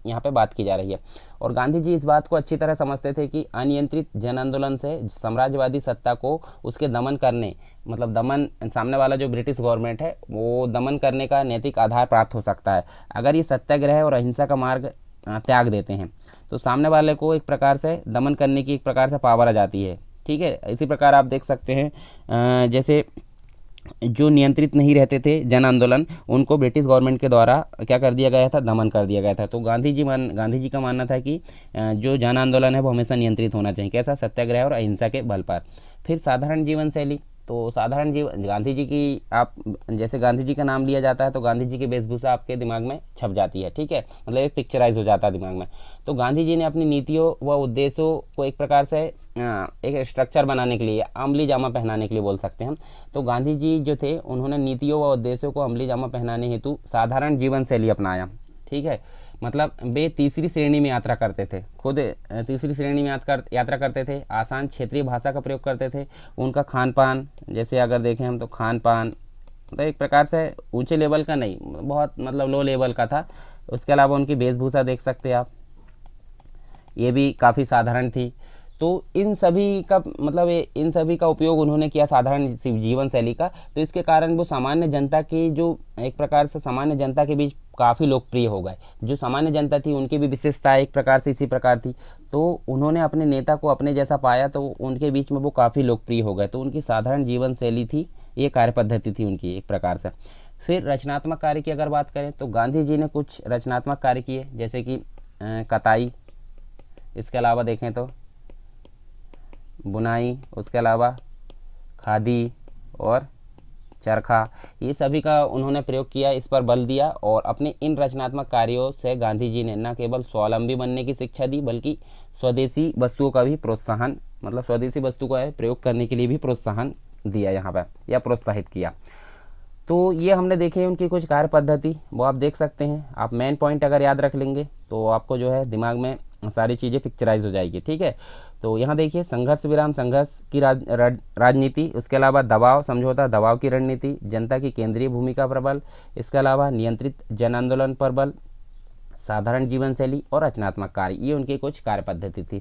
[SPEAKER 1] यहाँ पे बात की जा रही है और गांधी जी इस बात को अच्छी तरह समझते थे कि अनियंत्रित जन आंदोलन से साम्राज्यवादी सत्ता को उसके दमन करने मतलब दमन सामने वाला जो ब्रिटिश गवर्नमेंट है वो दमन करने का नैतिक आधार प्राप्त हो सकता है अगर ये सत्याग्रह और अहिंसा का मार्ग त्याग देते हैं तो सामने वाले को एक प्रकार से दमन करने की एक प्रकार से पावर आ जाती है ठीक है इसी प्रकार आप देख सकते हैं जैसे जो नियंत्रित नहीं रहते थे जन आंदोलन उनको ब्रिटिश गवर्नमेंट के द्वारा क्या कर दिया गया था दमन कर दिया गया था तो गांधी जी मान गांधी जी का मानना था कि जो जन आंदोलन है वो हमेशा नियंत्रित होना चाहिए कैसा सत्याग्रह और अहिंसा के बल पर फिर साधारण जीवन शैली तो साधारण जीव गांधी जी की आप जैसे गांधी जी का नाम लिया जाता है तो गांधी जी की वेशभूषा आपके दिमाग में छप जाती है ठीक है मतलब एक पिक्चराइज हो जाता है दिमाग में तो गांधी जी ने अपनी नीतियों व उद्देश्यों को एक प्रकार से एक स्ट्रक्चर बनाने के लिए अमली जामा पहनाने के लिए बोल सकते हैं तो गांधी जी जो थे उन्होंने नीतियों व उद्देश्यों को अमली जामा पहनाने हेतु साधारण जीवन शैली अपनाया ठीक है मतलब वे तीसरी श्रेणी में यात्रा करते थे खुद तीसरी श्रेणी में कर, यात्रा करते थे आसान क्षेत्रीय भाषा का प्रयोग करते थे उनका खान पान जैसे अगर देखें हम तो खान पान तो एक प्रकार से ऊंचे लेवल का नहीं बहुत मतलब लो लेवल का था उसके अलावा उनकी वेशभूषा देख सकते आप ये भी काफ़ी साधारण थी तो इन सभी का मतलब इन सभी का उपयोग उन्होंने किया साधारण जीवन शैली का तो इसके कारण वो सामान्य जनता की जो एक प्रकार से सामान्य जनता के बीच काफ़ी लोकप्रिय हो गए जो सामान्य जनता थी उनकी भी विशेषता एक प्रकार से इसी प्रकार थी तो उन्होंने अपने नेता को अपने जैसा पाया तो उनके बीच में वो काफ़ी लोकप्रिय हो गए तो उनकी साधारण जीवन शैली थी ये कार्य पद्धति थी उनकी एक प्रकार से फिर रचनात्मक कार्य की अगर बात करें तो गांधी जी ने कुछ रचनात्मक कार्य किए जैसे कि कताई इसके अलावा देखें तो बुनाई उसके अलावा खादी और चरखा ये सभी का उन्होंने प्रयोग किया इस पर बल दिया और अपने इन रचनात्मक कार्यों से गांधी जी ने न केवल स्वावलंबी बनने की शिक्षा दी बल्कि स्वदेशी वस्तुओं का भी प्रोत्साहन मतलब स्वदेशी वस्तु का प्रयोग करने के लिए भी प्रोत्साहन दिया यहाँ पर या प्रोत्साहित किया तो ये हमने देखे उनकी कुछ कार्य पद्धति वो आप देख सकते हैं आप मेन पॉइंट अगर याद रख लेंगे तो आपको जो है दिमाग में सारी चीज़ें पिक्चराइज हो जाएगी ठीक है तो यहाँ देखिए संघर्ष विराम संघर्ष की राज, राज, राजनीति उसके अलावा दबाव समझौता दबाव की रणनीति जनता की केंद्रीय भूमिका पर बल इसके अलावा नियंत्रित जन आंदोलन पर बल साधारण जीवन शैली और रचनात्मक कार्य ये उनकी कुछ कार्य पद्धति थी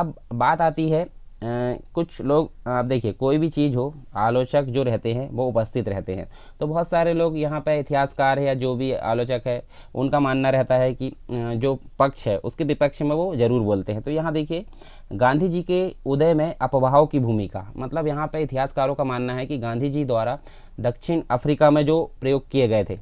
[SPEAKER 1] अब बात आती है कुछ लोग आप देखिए कोई भी चीज़ हो आलोचक जो रहते हैं वो उपस्थित रहते हैं तो बहुत सारे लोग यहाँ पर इतिहासकार है या जो भी आलोचक है उनका मानना रहता है कि जो पक्ष है उसके विपक्ष में वो ज़रूर बोलते हैं तो यहाँ देखिए गांधी जी के उदय में अपवाह की भूमिका मतलब यहाँ पर इतिहासकारों का मानना है कि गांधी जी द्वारा दक्षिण अफ्रीका में जो प्रयोग किए गए थे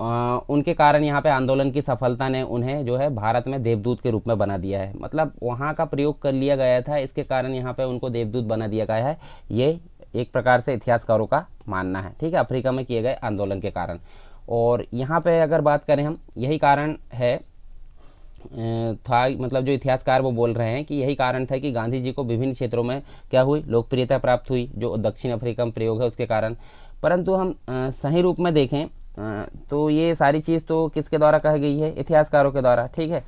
[SPEAKER 1] उनके कारण यहाँ पे आंदोलन की सफलता ने उन्हें जो है भारत में देवदूत के रूप में बना दिया है मतलब वहाँ का प्रयोग कर लिया गया था इसके कारण यहाँ पे उनको देवदूत बना दिया गया है ये एक प्रकार से इतिहासकारों का मानना है ठीक है अफ्रीका में किए गए आंदोलन के कारण और यहाँ पे अगर बात करें हम यही कारण है था मतलब जो इतिहासकार वो बोल रहे हैं कि यही कारण था कि गांधी जी को विभिन्न क्षेत्रों में क्या हुई लोकप्रियता प्राप्त हुई जो दक्षिण अफ्रीका में प्रयोग है उसके कारण परंतु हम सही रूप में देखें तो ये सारी चीज़ तो किसके द्वारा कह गई है इतिहासकारों के द्वारा ठीक है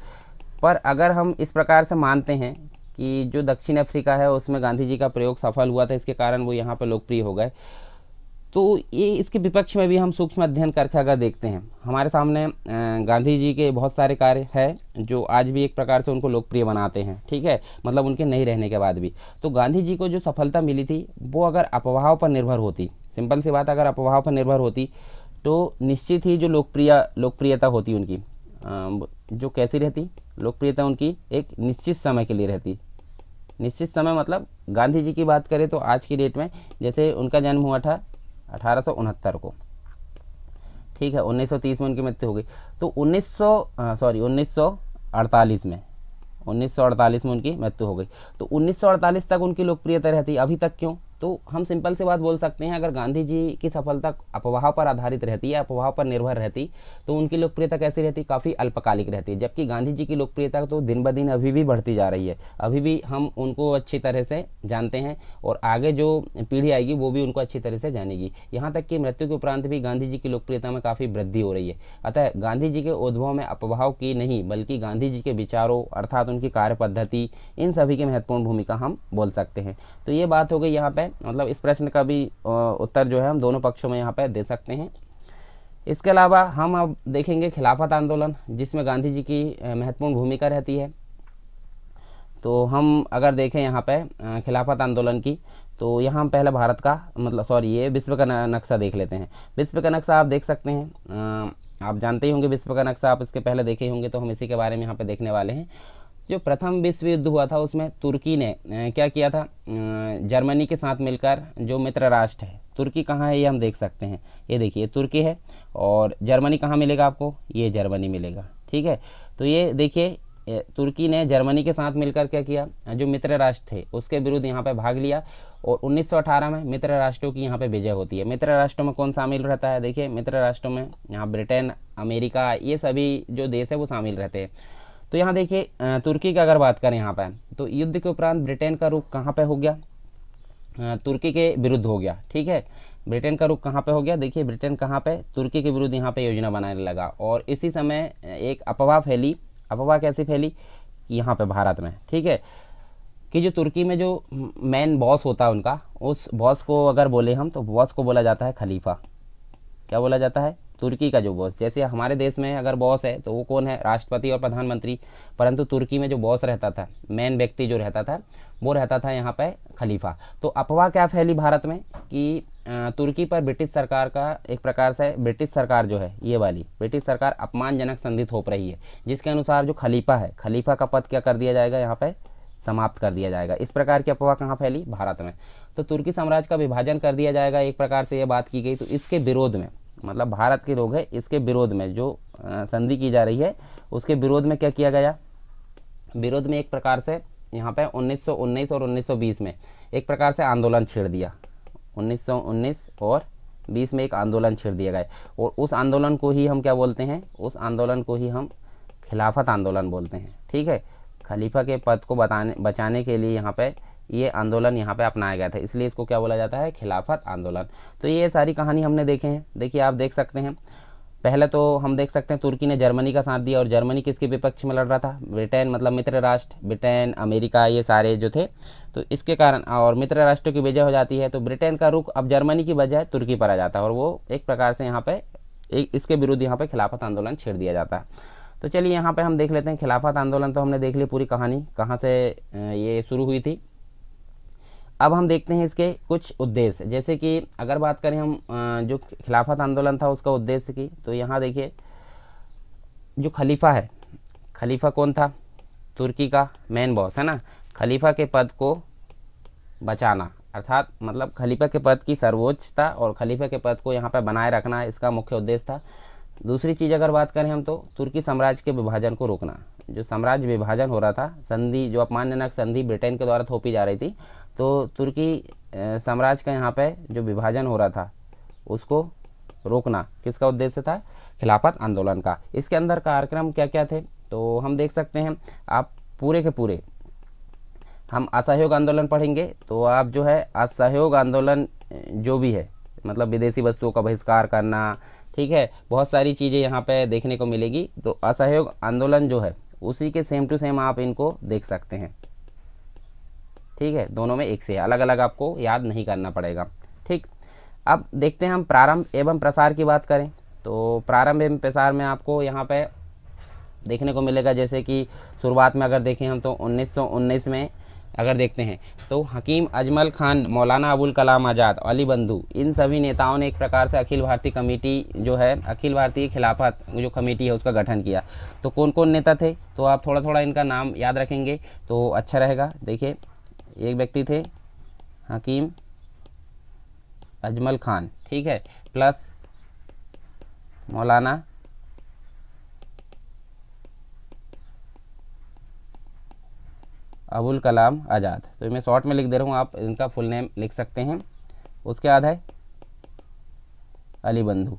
[SPEAKER 1] पर अगर हम इस प्रकार से मानते हैं कि जो दक्षिण अफ्रीका है उसमें गांधी जी का प्रयोग सफल हुआ था इसके कारण वो यहाँ पर लोकप्रिय हो गए तो ये इसके विपक्ष में भी हम सूक्ष्म अध्ययन करके अगर देखते हैं हमारे सामने गांधी जी के बहुत सारे कार्य है जो आज भी एक प्रकार से उनको लोकप्रिय बनाते हैं ठीक है मतलब उनके नहीं रहने के बाद भी तो गांधी जी को जो सफलता मिली थी वो अगर अफवाहों पर निर्भर होती सिंपल सी बात अगर अफवाहों पर निर्भर होती तो निश्चित ही जो लोकप्रिय लोकप्रियता होती उनकी जो कैसी रहती लोकप्रियता उनकी एक निश्चित समय के लिए रहती निश्चित समय मतलब गांधी जी की बात करें तो आज की डेट में जैसे उनका जन्म हुआ था अठारह को ठीक है 1930 में उनकी मृत्यु हो गई तो 1900 सॉरी 1948 में 1948 में उनकी मृत्यु हो गई तो 1948 तक उनकी लोकप्रियता रहती अभी तक क्यों तो हम सिंपल सी बात बोल सकते हैं अगर गांधी जी की सफलता अपवाह पर आधारित रहती या अपवाह पर निर्भर रहती तो उनकी लोकप्रियता कैसी रहती काफ़ी अल्पकालिक रहती है जबकि गांधी जी की लोकप्रियता तो दिन ब दिन अभी भी बढ़ती जा रही है अभी भी हम उनको अच्छी तरह से जानते हैं और आगे जो पीढ़ी आएगी वो भी उनको अच्छी तरह से जानेगी यहाँ तक कि मृत्यु के उपरांत भी गांधी जी की लोकप्रियता में काफ़ी वृद्धि हो रही है अतः गांधी जी के उद्भव में अपवाह की नहीं बल्कि गांधी जी के विचारों अर्थात उनकी कार्य पद्धति इन सभी की महत्वपूर्ण भूमिका हम बोल सकते हैं तो ये बात हो गई यहाँ पर मतलब इस प्रश्न का भी उत्तर जो है हम दोनों पक्षों में यहाँ पर दे सकते हैं इसके अलावा हम अब देखेंगे खिलाफत आंदोलन जिसमें गांधी जी की महत्वपूर्ण भूमिका रहती है तो हम अगर देखें यहाँ पर खिलाफत आंदोलन की तो यहाँ हम पहले भारत का मतलब सॉरी ये विश्व का नक्शा देख लेते हैं विश्व का नक्शा आप देख सकते हैं आप जानते ही होंगे विश्व का नक्शा आप इसके पहले देखे होंगे तो हम इसी के बारे में यहाँ पे देखने वाले हैं जो प्रथम विश्व युद्ध हुआ था उसमें तुर्की ने क्या किया था जर्मनी के साथ मिलकर जो मित्र राष्ट्र है तुर्की कहाँ है ये हम देख सकते हैं ये देखिए तुर्की है और जर्मनी कहाँ मिलेगा आपको ये जर्मनी मिलेगा ठीक है तो ये देखिए तुर्की ने जर्मनी के साथ मिलकर क्या किया जो मित्र राष्ट्र थे उसके विरुद्ध यहाँ पे भाग लिया और 1918 में मित्र राष्ट्रों की यहाँ पे विजय होती है मित्र राष्ट्रों में कौन शामिल रहता है देखिए मित्र राष्ट्रों में यहाँ ब्रिटेन अमेरिका ये सभी जो देश है वो शामिल रहते हैं तो यहाँ देखिए तुर्की की अगर बात करें यहाँ पर तो युद्ध के उपरांत ब्रिटेन का रुख कहाँ पर हो गया तुर्की के विरुद्ध हो गया ठीक है ब्रिटेन का रुख कहाँ पे हो गया देखिए ब्रिटेन कहाँ पे तुर्की के विरुद्ध यहाँ पे योजना बनाने लगा और इसी समय एक अफवाह फैली अफवाह कैसी फैली यहाँ पे भारत में ठीक है कि जो तुर्की में जो मेन बॉस होता है उनका उस बॉस को अगर बोले हम तो बॉस को बोला जाता है खलीफा क्या बोला जाता है तुर्की का जो बॉस जैसे हमारे देश में अगर बॉस है तो वो कौन है राष्ट्रपति और प्रधानमंत्री परंतु तुर्की में जो बॉस रहता था मेन व्यक्ति जो रहता था वो रहता था यहाँ पर खलीफा तो अफवाह क्या फैली भारत में कि तुर्की पर ब्रिटिश सरकार का एक प्रकार से ब्रिटिश सरकार जो है ये वाली ब्रिटिश सरकार अपमानजनक संधि थोप रही है जिसके अनुसार जो खलीफा है खलीफा का पद क्या कर दिया जाएगा यहाँ पर समाप्त कर दिया जाएगा इस प्रकार की अफवाह कहाँ फैली भारत में तो तुर्की साम्राज्य का विभाजन कर दिया जाएगा एक प्रकार से ये बात की गई तो इसके विरोध में मतलब भारत के लोग हैं इसके विरोध में जो संधि की जा रही है उसके विरोध में क्या किया गया विरोध में एक प्रकार से यहाँ पे 1919 और 1920 में एक प्रकार से आंदोलन छेड़ दिया 1919 और 20 में एक आंदोलन छेड़ दिया गया और उस आंदोलन को ही हम क्या बोलते हैं उस आंदोलन को ही हम खिलाफत आंदोलन बोलते हैं ठीक है खलीफा के पद को बताने बचाने के लिए यहाँ पर ये आंदोलन यहाँ पे अपनाया गया था इसलिए इसको क्या बोला जाता है खिलाफत आंदोलन तो ये सारी कहानी हमने देखे हैं देखिए आप देख सकते हैं पहले तो हम देख सकते हैं तुर्की ने जर्मनी का साथ दिया और जर्मनी किसके विपक्ष में लड़ रहा था ब्रिटेन मतलब मित्र राष्ट्र ब्रिटेन अमेरिका ये सारे जो थे तो इसके कारण और मित्र राष्ट्रों की वजह हो जाती है तो ब्रिटेन का रुख अब जर्मनी की बजाय तुर्की पर आ जाता है और वो एक प्रकार से यहाँ पर एक इसके विरुद्ध यहाँ पर खिलाफत आंदोलन छेड़ दिया जाता है तो चलिए यहाँ पे हम देख लेते हैं खिलाफत आंदोलन तो हमने देख ली पूरी कहानी कहाँ से ये शुरू हुई थी अब हम देखते हैं इसके कुछ उद्देश्य जैसे कि अगर बात करें हम जो खिलाफत आंदोलन था उसका उद्देश्य की तो यहाँ देखिए जो खलीफा है खलीफा कौन था तुर्की का मेन बॉस है ना खलीफा के पद को बचाना अर्थात मतलब खलीफा के पद की सर्वोच्चता और खलीफा के पद को यहाँ पर बनाए रखना इसका मुख्य उद्देश्य था दूसरी चीज़ अगर बात करें हम तो तुर्की साम्राज्य के विभाजन को रोकना जो साम्राज्य विभाजन हो रहा था संधि जो अपमानजनक संधि ब्रिटेन के द्वारा थोपी जा रही थी तो तुर्की साम्राज्य का यहाँ पे जो विभाजन हो रहा था उसको रोकना किसका उद्देश्य था खिलाफत आंदोलन का इसके अंदर कार्यक्रम क्या क्या थे तो हम देख सकते हैं आप पूरे के पूरे हम असहयोग आंदोलन पढ़ेंगे तो आप जो है असहयोग आंदोलन जो भी है मतलब विदेशी वस्तुओं का बहिष्कार करना ठीक है बहुत सारी चीज़ें यहाँ पे देखने को मिलेगी तो असहयोग आंदोलन जो है उसी के सेम टू सेम आप इनको देख सकते हैं ठीक है दोनों में एक से अलग अलग आपको याद नहीं करना पड़ेगा ठीक अब देखते हैं हम प्रारंभ एवं प्रसार की बात करें तो प्रारंभ एवं प्रसार में आपको यहाँ पे देखने को मिलेगा जैसे कि शुरुआत में अगर देखें हम तो 1919 में अगर देखते हैं तो हकीम अजमल खान मौलाना अबुल कलाम आज़ाद अली बंधु इन सभी नेताओं ने एक प्रकार से अखिल भारतीय कमेटी जो है अखिल भारतीय खिलाफत जो कमेटी है उसका गठन किया तो कौन कौन नेता थे तो आप थोड़ा थोड़ा इनका नाम याद रखेंगे तो अच्छा रहेगा देखिए एक व्यक्ति थे हकीम अजमल खान ठीक है प्लस मौलाना अबुल कलाम आज़ाद तो मैं शॉर्ट में लिख दे रहा हूँ आप इनका फुल नेम लिख सकते हैं उसके बाद है अली बंधु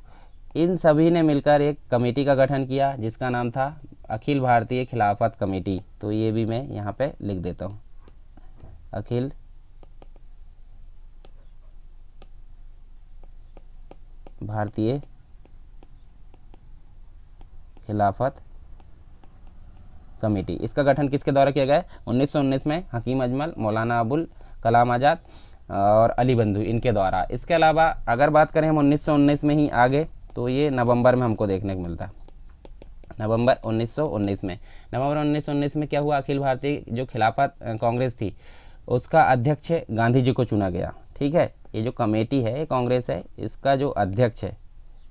[SPEAKER 1] इन सभी ने मिलकर एक कमेटी का गठन किया जिसका नाम था अखिल भारतीय खिलाफत कमेटी तो ये भी मैं यहाँ पे लिख देता हूँ अखिल भारतीय खिलाफत कमेटी इसका गठन किसके द्वारा किया गया है 1919 में हकीम अजमल मौलाना अबुल कलाम आज़ाद और अली बंधु इनके द्वारा इसके अलावा अगर बात करें हम 1919 में ही आगे तो ये नवंबर में हमको देखने को मिलता है नवंबर 1919 में नवंबर 1919 में क्या हुआ अखिल भारतीय जो खिलाफत कांग्रेस थी उसका अध्यक्ष गांधी जी को चुना गया ठीक है ये जो कमेटी है कांग्रेस है इसका जो अध्यक्ष है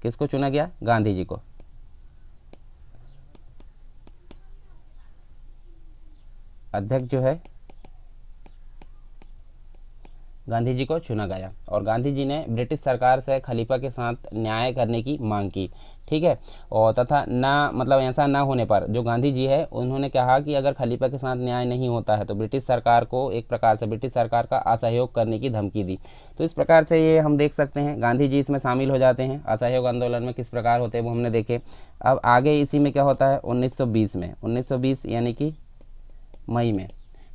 [SPEAKER 1] किसको चुना गया गांधी जी को अध्यक्ष जो है गांधी जी को चुना गया और गांधी जी ने ब्रिटिश सरकार से खलीफा के साथ न्याय करने की मांग की ठीक है और तथा ना मतलब ऐसा ना होने पर जो गांधी जी है उन्होंने कहा कि अगर खलीफा के साथ न्याय नहीं होता है तो ब्रिटिश सरकार को एक प्रकार से ब्रिटिश सरकार का असहयोग करने की धमकी दी तो इस प्रकार से ये हम देख सकते हैं गांधी जी इसमें शामिल हो जाते हैं असहयोग आंदोलन में किस प्रकार होते हैं वो हमने देखे अब आगे इसी में क्या होता है उन्नीस में उन्नीस यानी कि मई में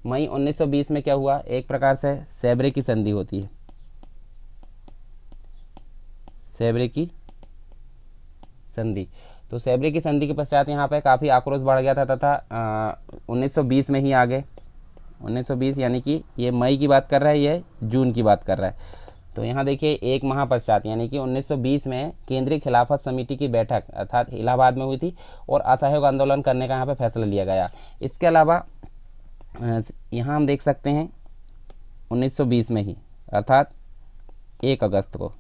[SPEAKER 1] मई 1920 में क्या हुआ एक प्रकार से सेबरे की संधि होती है सेबरे की संधि तो सेबरे की संधि के पश्चात यहाँ पे काफ़ी आक्रोश बढ़ गया था तथा 1920 में ही आ गए 1920 यानी कि ये मई की बात कर रहा है ये जून की बात कर रहा है तो यहाँ देखिए एक माह पश्चात यानी कि 1920 में केंद्रीय खिलाफत समिति की बैठक अर्थात इलाहाबाद में हुई थी और असहयोग आंदोलन करने का यहाँ पे फैसला लिया गया इसके अलावा यहाँ हम देख सकते हैं 1920 में ही अर्थात एक अगस्त को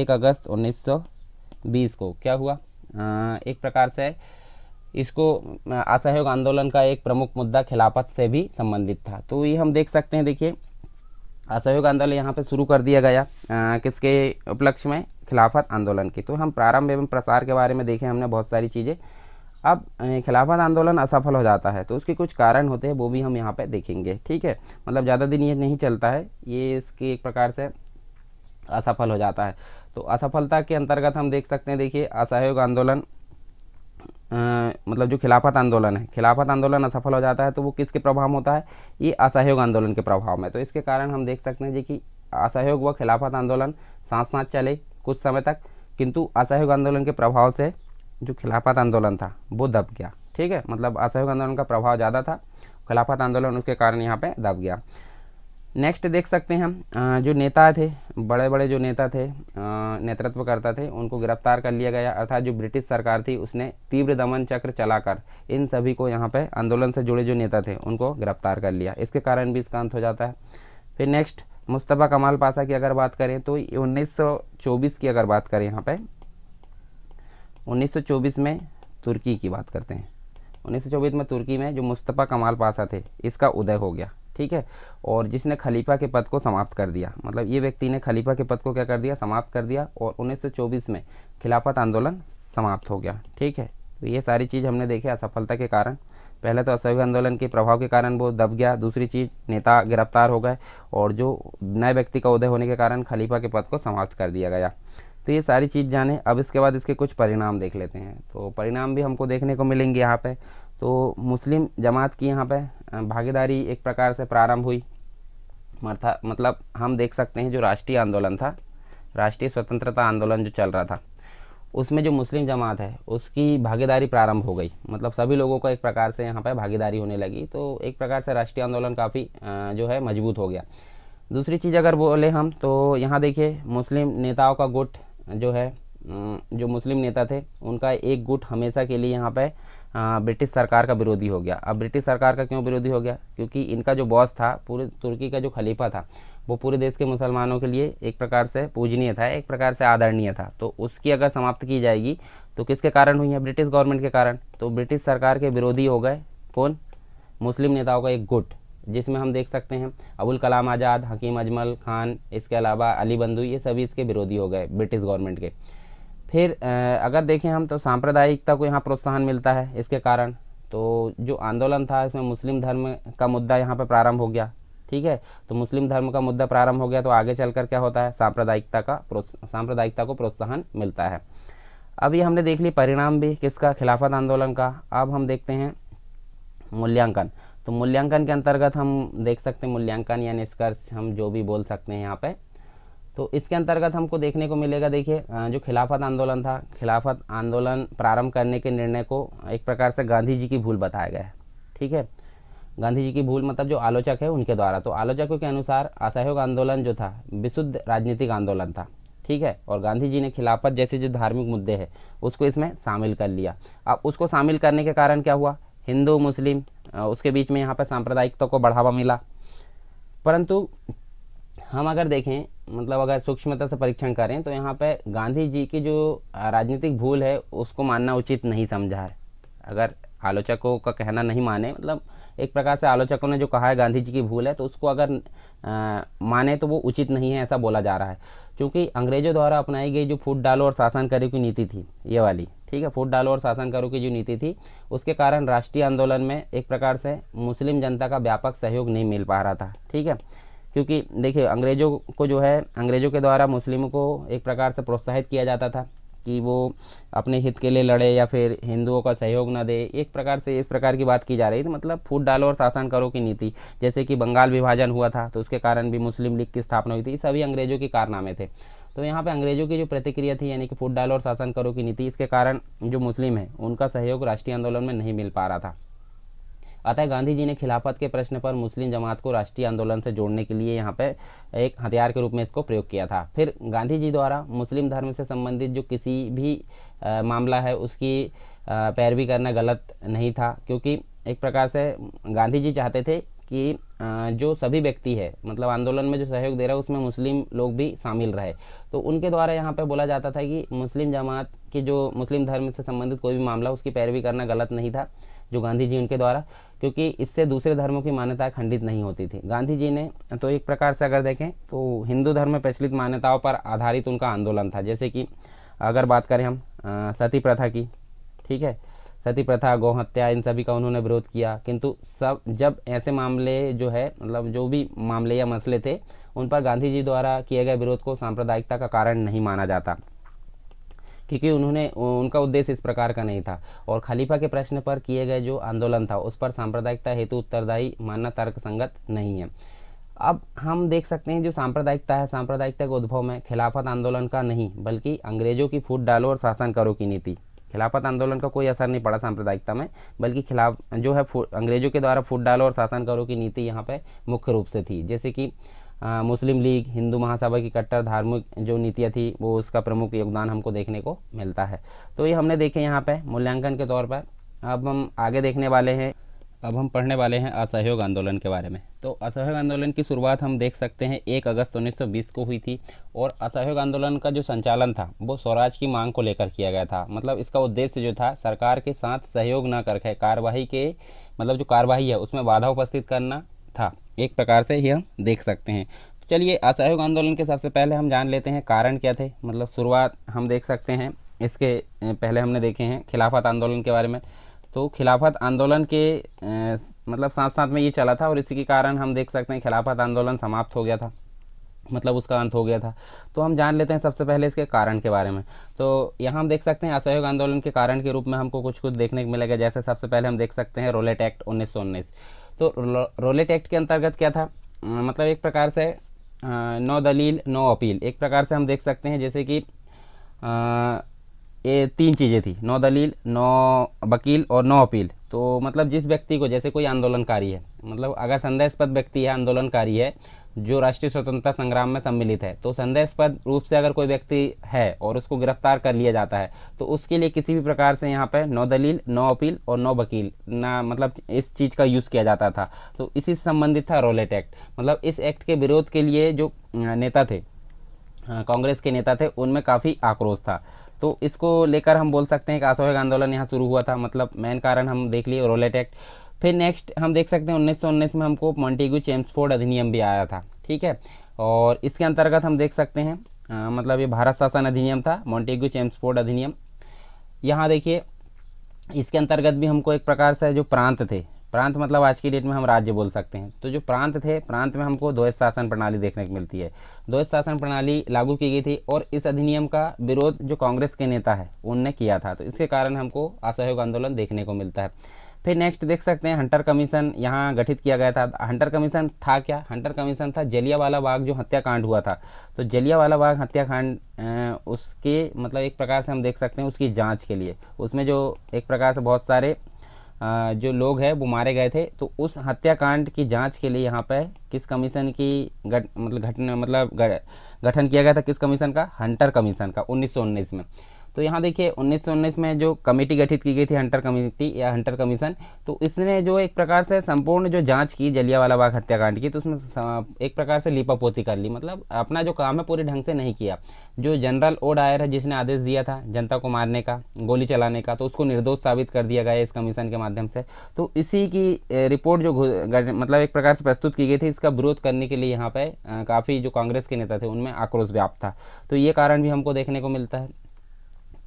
[SPEAKER 1] एक अगस्त 1920 को क्या हुआ आ, एक प्रकार से इसको असहयोग आंदोलन का एक प्रमुख मुद्दा खिलाफत से भी संबंधित था तो ये हम देख सकते हैं देखिए असहयोग आंदोलन यहाँ पे शुरू कर दिया गया आ, किसके उपलक्ष्य में खिलाफत आंदोलन की तो हम प्रारंभ एवं प्रसार के बारे में देखें हमने बहुत सारी चीज़ें अब खिलाफत आंदोलन असफल हो जाता है तो उसके कुछ कारण होते हैं वो भी हम यहाँ पर देखेंगे ठीक है मतलब ज़्यादा दिन ये नहीं चलता है ये इसके एक प्रकार से असफल हो जाता है तो असफलता के अंतर्गत हम देख सकते हैं देखिए असहयोग आंदोलन आ, मतलब जो खिलाफत आंदोलन है खिलाफत आंदोलन असफल हो जाता है तो वो किसके प्रभाव में होता है ये असहयोग आंदोलन के प्रभाव में तो इसके कारण हम देख सकते हैं जी कि असहयोग व खिलाफत आंदोलन साथ साथ चले कुछ समय तक किंतु असहयोग आंदोलन के प्रभाव से जो खिलाफत आंदोलन था वो दब गया ठीक है मतलब असहयोग आंदोलन का प्रभाव ज़्यादा था खिलाफत आंदोलन उसके कारण यहाँ पे दब गया नेक्स्ट देख सकते हैं हम जो नेता थे बड़े बड़े जो नेता थे नेतृत्वकर्ता थे उनको गिरफ्तार कर लिया गया अर्थात जो ब्रिटिश सरकार थी उसने तीव्र दमन चक्र चलाकर इन सभी को यहाँ पे आंदोलन से जुड़े जो नेता थे उनको गिरफ्तार कर लिया इसके कारण भी इसका अंत हो जाता है फिर नेक्स्ट मुस्तफ़ा कमाल पासा की अगर बात करें तो 1924 की अगर बात करें यहाँ पे 1924 में तुर्की की बात करते हैं 1924 में तुर्की में जो मुस्तफ़ा कमाल पासा थे इसका उदय हो गया ठीक है और जिसने खलीफा के पद को समाप्त कर दिया मतलब ये व्यक्ति ने खलीफा के पद को क्या कर दिया समाप्त कर दिया और 1924 में खिलाफत आंदोलन समाप्त हो गया ठीक है तो ये सारी चीज़ हमने देखी असफलता के कारण पहले तो असहयोग आंदोलन के प्रभाव के कारण वो दब गया दूसरी चीज़ नेता गिरफ्तार हो गए और जो नए व्यक्ति का उदय होने के कारण खलीफा के पद को समाप्त कर दिया गया तो ये सारी चीज़ जाने अब इसके बाद इसके कुछ परिणाम देख लेते हैं तो परिणाम भी हमको देखने को मिलेंगे यहाँ पे तो मुस्लिम जमात की यहाँ पे भागीदारी एक प्रकार से प्रारंभ हुई मतलब हम देख सकते हैं जो राष्ट्रीय आंदोलन था राष्ट्रीय स्वतंत्रता आंदोलन जो चल रहा था उसमें जो मुस्लिम जमात है उसकी भागीदारी प्रारंभ हो गई मतलब सभी लोगों का एक प्रकार से यहाँ पर भागीदारी होने लगी तो एक प्रकार से राष्ट्रीय आंदोलन काफ़ी जो है मजबूत हो गया दूसरी चीज़ अगर बोले हम तो यहाँ देखिए मुस्लिम नेताओं का गुट जो है जो मुस्लिम नेता थे उनका एक गुट हमेशा के लिए यहाँ पर ब्रिटिश सरकार का विरोधी हो गया अब ब्रिटिश सरकार का क्यों विरोधी हो गया क्योंकि इनका जो बॉस था पूरे तुर्की का जो खलीफा था वो पूरे देश के मुसलमानों के लिए एक प्रकार से पूजनीय था एक प्रकार से आदरणीय था तो उसकी अगर समाप्त की जाएगी तो किसके कारण हुई है ब्रिटिश गवर्नमेंट के कारण तो ब्रिटिश सरकार के विरोधी हो गए कौन मुस्लिम नेताओं का एक गुट जिसमें हम देख सकते हैं अबुल कलाम आज़ाद हकीम अजमल खान इसके अलावा अली बंधु ये सभी इसके विरोधी हो गए ब्रिटिश गवर्नमेंट के फिर अगर देखें हम तो सांप्रदायिकता को यहाँ प्रोत्साहन मिलता है इसके कारण तो जो आंदोलन था इसमें मुस्लिम धर्म का मुद्दा यहाँ पर प्रारंभ हो गया ठीक है तो मुस्लिम धर्म का मुद्दा प्रारंभ हो गया तो आगे चलकर क्या होता है सांप्रदायिकता का सांप्रदायिकता को प्रोत्साहन मिलता है अभी हमने देख ली परिणाम भी किसका खिलाफत आंदोलन का अब हम देखते हैं मूल्यांकन तो मूल्यांकन के अंतर्गत हम देख सकते हैं मूल्यांकन या निष्कर्ष हम जो भी बोल सकते हैं यहाँ पे तो इसके अंतर्गत हमको देखने को मिलेगा देखिए जो खिलाफत आंदोलन था खिलाफत आंदोलन प्रारंभ करने के निर्णय को एक प्रकार से गांधी जी की भूल बताया गया है ठीक है गांधी जी की भूल मतलब जो आलोचक है उनके द्वारा तो आलोचकों के अनुसार असहयोग आंदोलन जो था विशुद्ध राजनीतिक आंदोलन था ठीक है और गांधी जी ने खिलाफत जैसे जो धार्मिक मुद्दे हैं उसको इसमें शामिल कर लिया अब उसको शामिल करने के कारण क्या हुआ हिंदू मुस्लिम उसके बीच में यहाँ पर सांप्रदायिकता को बढ़ावा मिला परंतु हम अगर देखें मतलब अगर सूक्ष्मता से परीक्षण करें तो यहाँ पे गांधी जी की जो राजनीतिक भूल है उसको मानना उचित नहीं समझा है अगर आलोचकों का कहना नहीं माने मतलब एक प्रकार से आलोचकों ने जो कहा है गांधी जी की भूल है तो उसको अगर आ, माने तो वो उचित नहीं है ऐसा बोला जा रहा है क्योंकि अंग्रेजों द्वारा अपनाई गई जो फूट डालो और शासन करो की नीति थी ये वाली ठीक है फूट डालो और शासन करो की जो नीति थी उसके कारण राष्ट्रीय आंदोलन में एक प्रकार से मुस्लिम जनता का व्यापक सहयोग नहीं मिल पा रहा था ठीक है क्योंकि देखिए अंग्रेज़ों को जो है अंग्रेज़ों के द्वारा मुस्लिमों को एक प्रकार से प्रोत्साहित किया जाता था कि वो अपने हित के लिए लड़े या फिर हिंदुओं का सहयोग ना दे एक प्रकार से इस प्रकार की बात की जा रही थी मतलब फूट डालो और शासन करो की नीति जैसे कि बंगाल विभाजन हुआ था तो उसके कारण भी मुस्लिम लीग की स्थापना हुई थी सभी अंग्रेजों के कारनामे थे तो यहाँ पे अंग्रेजों की जो प्रतिक्रिया थी यानी कि फूट डालो और शासन करो की नीति इसके कारण जो मुस्लिम है उनका सहयोग राष्ट्रीय आंदोलन में नहीं मिल पा रहा था अतः गांधी जी ने खिलाफत के प्रश्न पर मुस्लिम जमात को राष्ट्रीय आंदोलन से जोड़ने के लिए यहाँ पे एक हथियार के रूप में इसको प्रयोग किया था फिर गांधी जी द्वारा मुस्लिम धर्म से संबंधित जो किसी भी आ, मामला है उसकी पैरवी करना गलत नहीं था क्योंकि एक प्रकार से गांधी जी चाहते थे कि जो सभी व्यक्ति है मतलब आंदोलन में जो सहयोग दे रहा है उसमें मुस्लिम लोग भी शामिल रहे तो उनके द्वारा यहाँ पे बोला जाता था कि मुस्लिम जमात की जो मुस्लिम धर्म से संबंधित कोई भी मामला उसकी पैरवी करना गलत नहीं था जो गांधी जी उनके द्वारा क्योंकि इससे दूसरे धर्मों की मान्यताएं खंडित नहीं होती थी गांधी जी ने तो एक प्रकार से अगर देखें तो हिंदू धर्म में प्रचलित मान्यताओं पर आधारित उनका आंदोलन था जैसे कि अगर बात करें हम सती प्रथा की ठीक है सती प्रथा गौहत्या इन सभी का उन्होंने विरोध किया किंतु सब जब ऐसे मामले जो है मतलब जो भी मामले या मसले थे उन पर गांधी जी द्वारा किए गए विरोध को सांप्रदायिकता का कारण नहीं माना जाता क्योंकि उन्होंने उनका उद्देश्य इस प्रकार का नहीं था और खलीफा के प्रश्न पर किए गए जो आंदोलन था उस पर सांप्रदायिकता हेतु उत्तरदायी मानना तर्कसंगत नहीं है अब हम देख सकते हैं जो सांप्रदायिकता है सांप्रदायिकता के उद्भव में खिलाफत आंदोलन का नहीं बल्कि अंग्रेजों की फूट डालो और शासन करो की नीति खिलाफत आंदोलन का कोई असर नहीं पड़ा सांप्रदायिकता में बल्कि खिलाफ जो है अंग्रेजों के द्वारा फूट डालो और शासन करो की नीति यहाँ पर मुख्य रूप से थी जैसे कि मुस्लिम लीग हिंदू महासभा की कट्टर धार्मिक जो नीतियाँ थी वो उसका प्रमुख योगदान हमको देखने को मिलता है तो ये हमने देखे यहाँ पर मूल्यांकन के तौर पर अब हम आगे देखने वाले हैं अब हम पढ़ने वाले हैं असहयोग आंदोलन के बारे में तो असहयोग आंदोलन की शुरुआत हम देख सकते हैं एक अगस्त 1920 को हुई थी और असहयोग आंदोलन का जो संचालन था वो स्वराज की मांग को लेकर किया गया था मतलब इसका उद्देश्य जो था सरकार के साथ सहयोग ना करके कार्यवाही के मतलब जो कार्यवाही है उसमें बाधा उपस्थित करना था एक प्रकार से ये हम देख सकते हैं तो चलिए असहयोग आंदोलन के सबसे पहले हम जान लेते हैं कारण क्या थे मतलब शुरुआत हम देख सकते हैं इसके पहले हमने देखे हैं खिलाफत आंदोलन के बारे में तो खिलाफत आंदोलन के ए, मतलब साथ साथ में ये चला था और इसी के कारण हम देख सकते हैं खिलाफत आंदोलन समाप्त हो गया था मतलब उसका अंत हो गया था तो हम जान लेते हैं सबसे पहले इसके कारण के बारे में तो यहाँ हम देख सकते हैं असहयोग आंदोलन के कारण के रूप में हमको कुछ कुछ देखने को मिलेगा जैसे सबसे पहले हम देख सकते हैं रोलेट एक्ट उन्नीस तो रोलेट एक्ट के अंतर्गत क्या था मतलब एक प्रकार से नो दलील नो अपील एक प्रकार से हम देख सकते हैं जैसे कि ये तीन चीज़ें थी नो दलील नो वकील और नो अपील तो मतलब जिस व्यक्ति को जैसे कोई आंदोलनकारी है मतलब अगर संदेशपद व्यक्ति है आंदोलनकारी है जो राष्ट्रीय स्वतंत्रता संग्राम में सम्मिलित है तो संदेशपद रूप से अगर कोई व्यक्ति है और उसको गिरफ्तार कर लिया जाता है तो उसके लिए किसी भी प्रकार से यहाँ पर नौ दलील नौ अपील और नौ वकील ना मतलब इस चीज़ का यूज़ किया जाता था तो इसी से संबंधित था रोलेट एक्ट मतलब इस एक्ट के विरोध के लिए जो नेता थे कांग्रेस के नेता थे उनमें काफ़ी आक्रोश था तो इसको लेकर हम बोल सकते हैं कि असहयोग आंदोलन यहाँ शुरू हुआ था मतलब मेन कारण हम देख लिए रोलेट एक्ट फिर नेक्स्ट हम देख सकते हैं उन्नीस में हमको मॉन्टेगू चेम्सफोर्ड अधिनियम भी आया था ठीक है और इसके अंतर्गत हम देख सकते हैं आ, मतलब ये भारत शासन अधिनियम था मॉन्टेगू चेम्सफोर्ड अधिनियम यहाँ देखिए इसके अंतर्गत भी हमको एक प्रकार से जो प्रांत थे प्रांत मतलब आज की डेट में हम राज्य बोल सकते हैं तो जो प्रांत थे प्रांत में हमको द्वैत शासन प्रणाली देखने को मिलती है द्वैत शासन प्रणाली लागू की गई थी और इस अधिनियम का विरोध जो कांग्रेस के नेता है उनने किया था तो इसके कारण हमको असहयोग आंदोलन देखने को मिलता है फिर नेक्स्ट देख सकते हैं हंटर कमीशन यहाँ गठित किया गया था हंटर कमीशन था क्या हंटर कमीशन था जलियावाला बाग जो हत्याकांड हुआ था तो जलियावाला बाग हत्याकांड उसके मतलब एक प्रकार से हम देख सकते हैं उसकी जाँच के लिए उसमें जो एक प्रकार से बहुत सारे जो लोग हैं वो मारे गए थे तो उस हत्याकांड की जाँच के लिए यहाँ पर किस कमीशन की गट, मतलब घटना मतलब गठन किया गया था किस कमीशन का हंटर कमीशन का उन्नीस में तो यहाँ देखिए उन्नीस में जो कमेटी गठित की गई थी हंटर कमेटी या हंटर कमीशन तो इसने जो एक प्रकार से संपूर्ण जो जांच की जलियावाला बाग हत्याकांड की तो उसमें एक प्रकार से लिपापोती कर ली मतलब अपना जो काम है पूरे ढंग से नहीं किया जो जनरल ओ डायर है जिसने आदेश दिया था जनता को मारने का गोली चलाने का तो उसको निर्दोष साबित कर दिया गया इस कमीशन के माध्यम से तो इसी की रिपोर्ट जो मतलब एक प्रकार से प्रस्तुत की गई थी इसका विरोध करने के लिए यहाँ पर काफ़ी जो कांग्रेस के नेता थे उनमें आक्रोश व्याप्त था तो ये कारण भी हमको देखने को मिलता है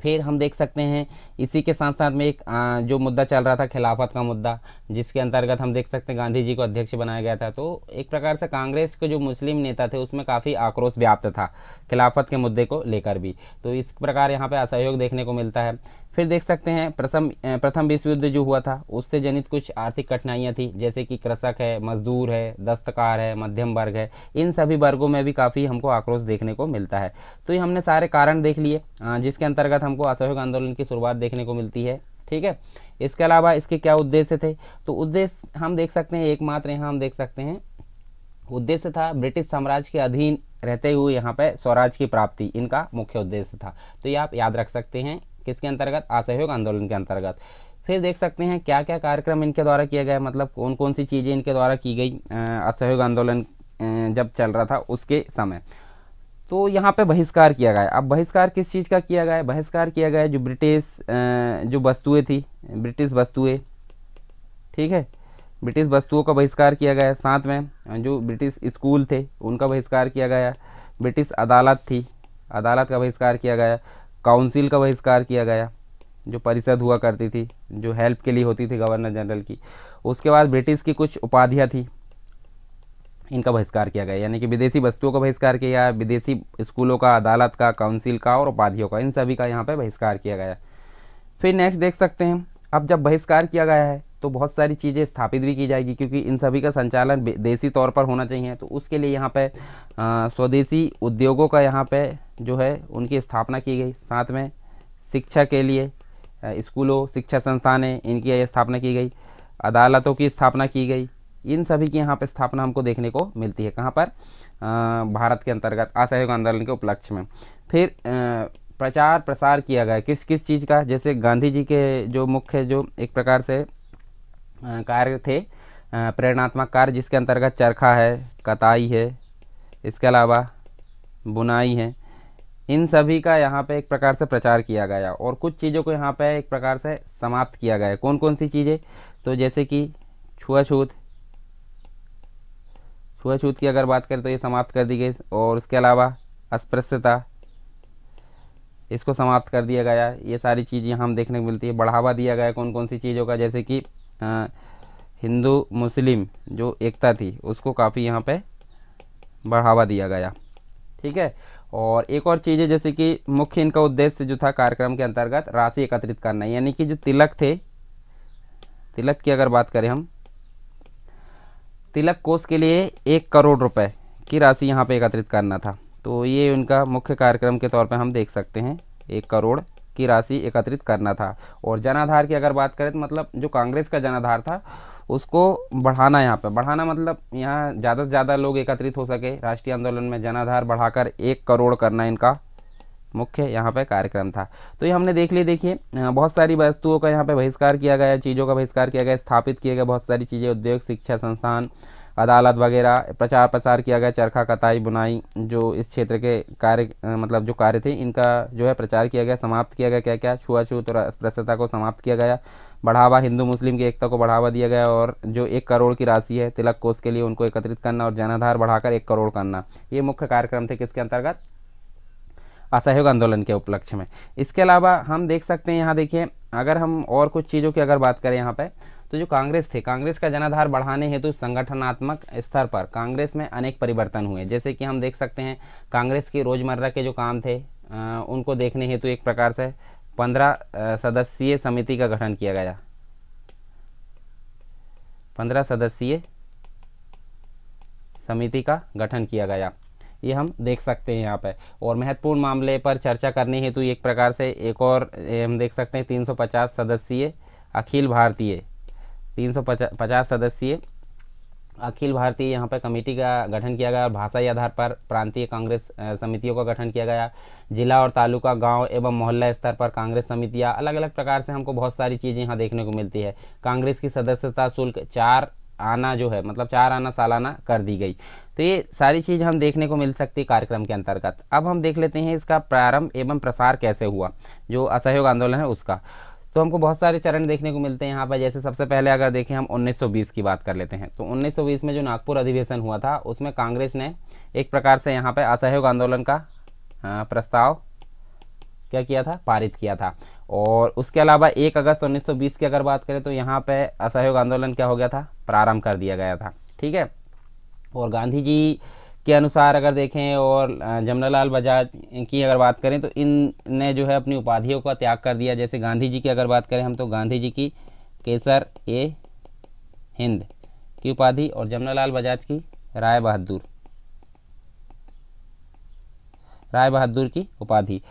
[SPEAKER 1] फिर हम देख सकते हैं इसी के साथ साथ में एक आ, जो मुद्दा चल रहा था खिलाफत का मुद्दा जिसके अंतर्गत हम देख सकते हैं गांधी जी को अध्यक्ष बनाया गया था तो एक प्रकार से कांग्रेस के जो मुस्लिम नेता थे उसमें काफ़ी आक्रोश व्याप्त था खिलाफत के मुद्दे को लेकर भी तो इस प्रकार यहाँ पर असहयोग देखने को मिलता है फिर देख सकते हैं प्रथम प्रथम विश्व युद्ध जो हुआ था उससे जनित कुछ आर्थिक कठिनाइयाँ थी जैसे कि कृषक है मजदूर है दस्तकार है मध्यम वर्ग है इन सभी वर्गों में भी काफ़ी हमको आक्रोश देखने को मिलता है तो ये हमने सारे कारण देख लिए जिसके अंतर्गत हमको असहयोग आंदोलन की शुरुआत देखने को मिलती है ठीक है इसके अलावा इसके क्या उद्देश्य थे तो उद्देश्य हम देख सकते हैं एकमात्र यहाँ हम देख सकते हैं उद्देश्य था ब्रिटिश साम्राज्य के अधीन रहते हुए यहाँ पर स्वराज की प्राप्ति इनका मुख्य उद्देश्य था तो ये आप याद रख सकते हैं किसके अंतर्गत असहयोग आंदोलन के अंतर्गत फिर देख सकते हैं क्या क्या कार्यक्रम इनके द्वारा किया गया मतलब कौन कौन सी चीज़ें इनके द्वारा की गई असहयोग आंदोलन जब चल रहा था उसके समय तो यहाँ पे बहिष्कार किया गया अब बहिष्कार किस चीज़ का किया गया बहिष्कार किया गया जो ब्रिटिश जो वस्तुएँ थी ब्रिटिश वस्तुएँ ठीक है ब्रिटिश वस्तुओं का बहिष्कार किया गया साथ में जो ब्रिटिश स्कूल थे उनका बहिष्कार किया गया ब्रिटिश अदालत थी अदालत का बहिष्कार किया गया काउंसिल का बहिष्कार किया गया जो परिषद हुआ करती थी जो हेल्प के लिए होती थी गवर्नर जनरल की उसके बाद ब्रिटिश की कुछ उपाधियाँ थी इनका बहिष्कार किया गया यानी कि विदेशी वस्तुओं का बहिष्कार किया गया विदेशी स्कूलों का अदालत का काउंसिल का और उपाधियों का इन सभी का यहाँ पर बहिष्कार किया गया फिर नेक्स्ट देख सकते हैं अब जब बहिष्कार किया गया है तो बहुत सारी चीज़ें स्थापित भी की जाएगी क्योंकि इन सभी का संचालन देसी तौर पर होना चाहिए तो उसके लिए यहाँ पर स्वदेशी उद्योगों का यहाँ पर जो है उनकी स्थापना की गई साथ में शिक्षा के लिए स्कूलों शिक्षा संस्थानें इनकी स्थापना की गई अदालतों की स्थापना की गई इन सभी की यहाँ पर स्थापना हमको देखने को मिलती है कहाँ पर आ, भारत के अंतर्गत असहयोग आंदोलन के उपलक्ष्य में फिर आ, प्रचार प्रसार किया गया किस किस चीज़ का जैसे गांधी जी के जो मुख्य जो एक प्रकार से कार्य थे प्रेरणात्मक कार्य जिसके अंतर्गत चरखा है कताई है इसके अलावा बुनाई है इन सभी का यहाँ पे एक प्रकार से प्रचार किया गया और कुछ चीज़ों को यहाँ पे एक प्रकार से समाप्त किया गया कौन कौन सी चीज़ें तो जैसे कि छुआछूत छुआछूत की अगर बात करें तो ये समाप्त कर दी गई और उसके अलावा अस्पृश्यता इसको समाप्त कर दिया गया ये सारी चीज़ें हम देखने को मिलती है बढ़ावा दिया गया कौन कौन सी चीज़ों का जैसे कि हिंदू मुस्लिम जो एकता थी उसको काफ़ी यहाँ पे बढ़ावा दिया गया ठीक है और एक और चीज़ है जैसे कि मुख्य इनका उद्देश्य जो था कार्यक्रम के अंतर्गत राशि एकत्रित करना यानी कि जो तिलक थे तिलक की अगर बात करें हम तिलक कोष के लिए एक करोड़ रुपए की राशि यहाँ पे एकत्रित करना था तो ये उनका मुख्य कार्यक्रम के तौर पे हम देख सकते हैं एक करोड़ की राशि एकत्रित करना था और जनाधार की अगर बात करें तो मतलब जो कांग्रेस का जनाधार था उसको बढ़ाना यहाँ पे बढ़ाना मतलब यहाँ ज़्यादा से ज़्यादा लोग एकत्रित हो सके राष्ट्रीय आंदोलन में जनाधार बढ़ाकर एक करोड़ करना इनका मुख्य यहाँ पे कार्यक्रम था तो ये हमने देख लिया देखिए बहुत सारी वस्तुओं का यहाँ पे बहिष्कार किया गया चीज़ों का बहिष्कार किया गया स्थापित किए गए बहुत सारी चीज़ें उद्योग शिक्षा संस्थान अदालत वगैरह प्रचार प्रसार किया गया चरखा कताई बुनाई जो इस क्षेत्र के कार्य मतलब जो कार्य थे इनका जो है प्रचार किया गया समाप्त किया गया क्या क्या छुआछूत और अस्पृश्यता को समाप्त किया गया बढ़ावा हिंदू मुस्लिम की एकता को बढ़ावा दिया गया और जो एक करोड़ की राशि है तिलक कोष के लिए उनको एकत्रित करना और जनाधार बढ़ाकर एक करोड़ करना ये मुख्य कार्यक्रम थे किसके अंतर्गत असहयोग आंदोलन के उपलक्ष्य में इसके अलावा हम देख सकते हैं यहाँ देखिए अगर हम और कुछ चीज़ों की अगर बात करें यहाँ पर तो जो कांग्रेस थे कांग्रेस का जनाधार बढ़ाने हेतु तो संगठनात्मक स्तर पर कांग्रेस में अनेक परिवर्तन हुए जैसे कि हम देख सकते हैं कांग्रेस के रोजमर्रा के जो काम थे आ, उनको देखने हेतु तो एक प्रकार से पंद्रह सदस्यीय समिति का गठन किया गया पंद्रह सदस्यीय समिति का गठन किया गया ये हम देख सकते हैं यहाँ पर और महत्वपूर्ण मामले पर चर्चा करने हेतु एक प्रकार से एक और हम देख सकते हैं पचास सदस्यीय अखिल भारतीय तीन सौ पचास सदस्यीय अखिल भारतीय यहाँ पर कमेटी का गठन किया गया और भाषाई आधार पर प्रांतीय कांग्रेस समितियों का गठन किया गया जिला और तालुका गांव एवं मोहल्ला स्तर पर कांग्रेस समितियाँ अलग अलग प्रकार से हमको बहुत सारी चीज़ें यहाँ देखने को मिलती है कांग्रेस की सदस्यता शुल्क चार आना जो है मतलब चार आना सालाना कर दी गई तो ये सारी चीज़ हम देखने को मिल सकती कार्यक्रम के अंतर्गत अब हम देख लेते हैं इसका प्रारंभ एवं प्रसार कैसे हुआ जो असहयोग आंदोलन है उसका तो हमको बहुत सारे चरण देखने को मिलते हैं यहाँ पर जैसे सबसे पहले अगर देखें हम 1920 की बात कर लेते हैं तो 1920 में जो नागपुर अधिवेशन हुआ था उसमें कांग्रेस ने एक प्रकार से यहाँ पर असहयोग आंदोलन का हाँ, प्रस्ताव क्या किया था पारित किया था और उसके अलावा एक अगस्त 1920 की अगर बात करें तो यहाँ पर असहयोग आंदोलन क्या हो गया था प्रारंभ कर दिया गया था ठीक है और गांधी जी के अनुसार अगर देखें और जमनालाल बजाज की अगर बात करें तो इन ने जो है अपनी उपाधियों का त्याग कर दिया जैसे गांधी जी की अगर बात करें हम तो गांधी जी की केसर ए हिंद की उपाधि और जमनालाल बजाज की राय बहादुर राय बहादुर की उपाधि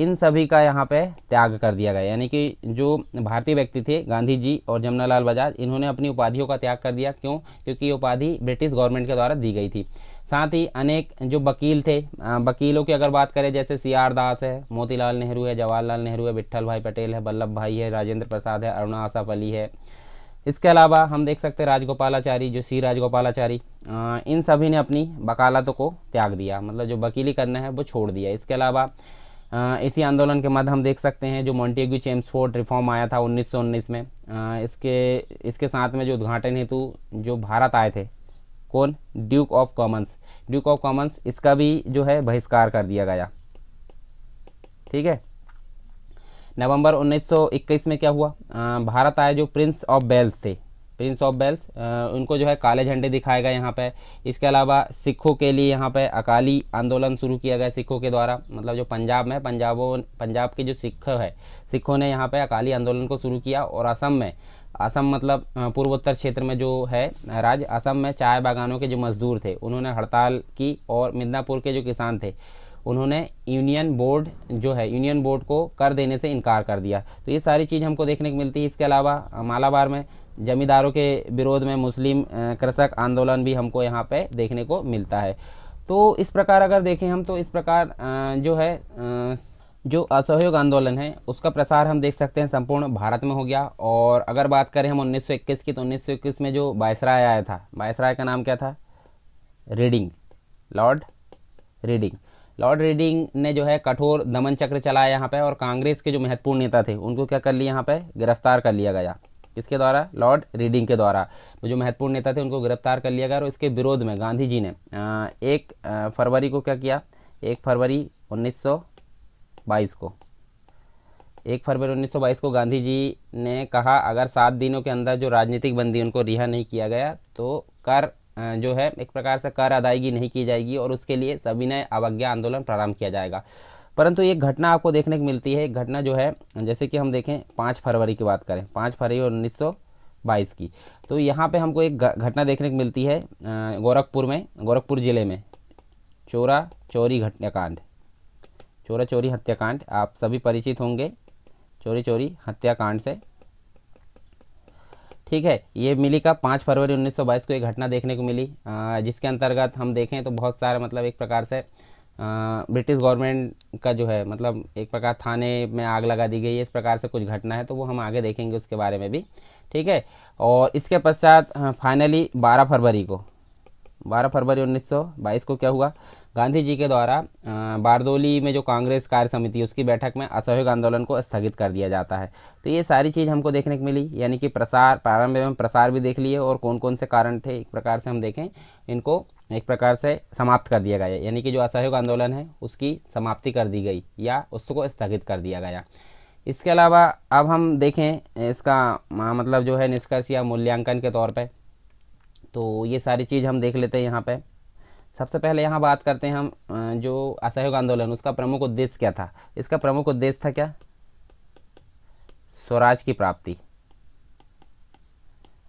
[SPEAKER 1] इन सभी का यहाँ पे त्याग कर दिया गया यानी कि जो भारतीय व्यक्ति थे गांधी जी और लाल बजाज इन्होंने अपनी उपाधियों का त्याग कर दिया क्यों क्योंकि उपाधि ब्रिटिश गवर्नमेंट के द्वारा दी गई थी साथ ही अनेक जो वकील थे वकीलों की अगर बात करें जैसे सी आर दास है मोतीलाल नेहरू है जवाहरलाल नेहरू है विट्ठल भाई पटेल है वल्लभ भाई है राजेंद्र प्रसाद है अरुणा आसाफ अली है इसके अलावा हम देख सकते हैं राजगोपालाचारी जो सी राजगोपालाचारी इन सभी ने अपनी वकालतों को त्याग दिया मतलब जो वकीली करना है वो छोड़ दिया इसके अलावा इसी आंदोलन के मध्य हम देख सकते हैं जो मॉन्टेग्यू चेम्सफोर्ड रिफॉर्म आया था 1919 में इसके इसके साथ में जो उद्घाटन हेतु जो भारत आए थे कौन Duke of Commons Duke of Commons इसका भी जो है बहिष्कार कर दिया गया ठीक है नवंबर 1921 में क्या हुआ आ, भारत आए जो प्रिंस ऑफ बेल्स थे प्रिंस ऑफ बेल्स उनको जो है काले झंडे दिखाए गए यहाँ पे इसके अलावा सिखों के लिए यहाँ पे अकाली आंदोलन शुरू किया गया सिखों के द्वारा मतलब जो पंजाब में पंजाबों पंजाब के जो सिख है सिखों ने यहाँ पे अकाली आंदोलन को शुरू किया और असम में असम मतलब पूर्वोत्तर क्षेत्र में जो है राज्य असम में चाय बागानों के जो मजदूर थे उन्होंने हड़ताल की और मिदनापुर के जो किसान थे उन्होंने यूनियन बोर्ड जो है यूनियन बोर्ड को कर देने से इनकार कर दिया तो ये सारी चीज़ हमको देखने को मिलती है इसके अलावा मालाबार में जमींदारों के विरोध में मुस्लिम कृषक आंदोलन भी हमको यहाँ पे देखने को मिलता है तो इस प्रकार अगर देखें हम तो इस प्रकार जो है जो असहयोग आंदोलन है उसका प्रसार हम देख सकते हैं संपूर्ण भारत में हो गया और अगर बात करें हम 1921 की तो 1921 में जो बायसराय आया था बायसराय का नाम क्या था Reading Lord Reading Lord Reading ने जो है कठोर दमन चक्र चलाया यहाँ पे और कांग्रेस के जो महत्वपूर्ण नेता थे उनको क्या कर लिया यहाँ पे गिरफ्तार कर लिया गया इसके द्वारा लॉर्ड रीडिंग के द्वारा जो महत्वपूर्ण नेता थे उनको गिरफ्तार कर लिया गया और इसके विरोध में गांधी जी ने एक फरवरी को क्या किया एक फरवरी उन्नीस बाईस को एक फरवरी उन्नीस सौ बाईस को गांधी जी ने कहा अगर सात दिनों के अंदर जो राजनीतिक बंदी उनको रिहा नहीं किया गया तो कर जो है एक प्रकार से कर अदायगी नहीं की जाएगी और उसके लिए सविनय अवज्ञा आंदोलन प्रारंभ किया जाएगा परंतु एक घटना आपको देखने को मिलती है एक घटना जो है जैसे कि हम देखें पाँच फरवरी की बात करें पाँच फरवरी उन्नीस बाईस की तो यहाँ पे हमको एक घटना देखने को मिलती है गोरखपुर में गोरखपुर ज़िले में चोरा चोरी घटनाकांड चोरा चोरी हत्याकांड आप सभी परिचित होंगे चोरी चोरी हत्याकांड से ठीक है ये मिली का पाँच फरवरी 1922 को एक घटना देखने को मिली जिसके अंतर्गत हम देखें तो बहुत सारे मतलब एक प्रकार से ब्रिटिश गवर्नमेंट का जो है मतलब एक प्रकार थाने में आग लगा दी गई है इस प्रकार से कुछ घटना है तो वो हम आगे देखेंगे उसके बारे में भी ठीक है और इसके पश्चात हाँ, फाइनली 12 फरवरी को 12 फरवरी 1922 को क्या हुआ गांधी जी के द्वारा बारदोली में जो कांग्रेस कार्य समिति उसकी बैठक में असहयोग आंदोलन को स्थगित कर दिया जाता है तो ये सारी चीज़ हमको देखने को मिली यानी कि प्रसार प्रारंभ में प्रसार भी देख लिए और कौन कौन से कारण थे एक प्रकार से हम देखें इनको एक प्रकार से समाप्त कर दिया गया यानी कि जो असहयोग आंदोलन है उसकी समाप्ति कर दी गई या उसको स्थगित कर दिया गया इसके अलावा अब हम देखें इसका मतलब जो है निष्कर्ष या मूल्यांकन के तौर पर तो ये सारी चीज़ हम देख लेते हैं यहाँ पर सबसे पहले यहाँ बात करते हैं हम जो असहयोग आंदोलन उसका प्रमुख उद्देश्य क्या था इसका प्रमुख उद्देश्य था क्या स्वराज की प्राप्ति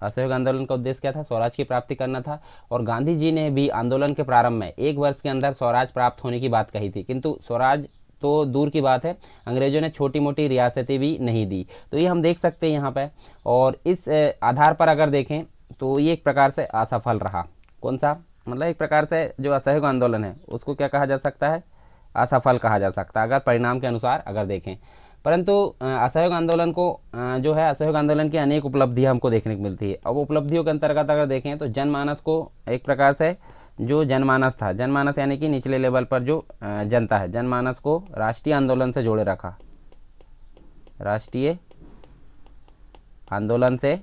[SPEAKER 1] असहयोग आंदोलन का उद्देश्य क्या था स्वराज की प्राप्ति करना था और गांधी जी ने भी आंदोलन के प्रारंभ में एक वर्ष के अंदर स्वराज प्राप्त होने की बात कही थी किंतु स्वराज तो दूर की बात है अंग्रेजों ने छोटी मोटी रियासतें भी नहीं दी तो ये हम देख सकते हैं यहाँ पर और इस आधार पर अगर देखें तो ये एक प्रकार से असफल रहा कौन सा मतलब एक प्रकार से जो असहयोग आंदोलन है उसको क्या कहा जा सकता है असफल कहा जा सकता है अगर परिणाम के अनुसार अगर देखें परंतु असहयोग आंदोलन को जो है असहयोग आंदोलन की अनेक उपलब्धियाँ हमको देखने को मिलती है अब उपलब्धियों के अंतर्गत अगर देखें तो जनमानस को एक प्रकार से जो जनमानस था जनमानस यानी कि निचले लेवल पर जो जनता है जनमानस को राष्ट्रीय आंदोलन से जोड़े रखा राष्ट्रीय आंदोलन से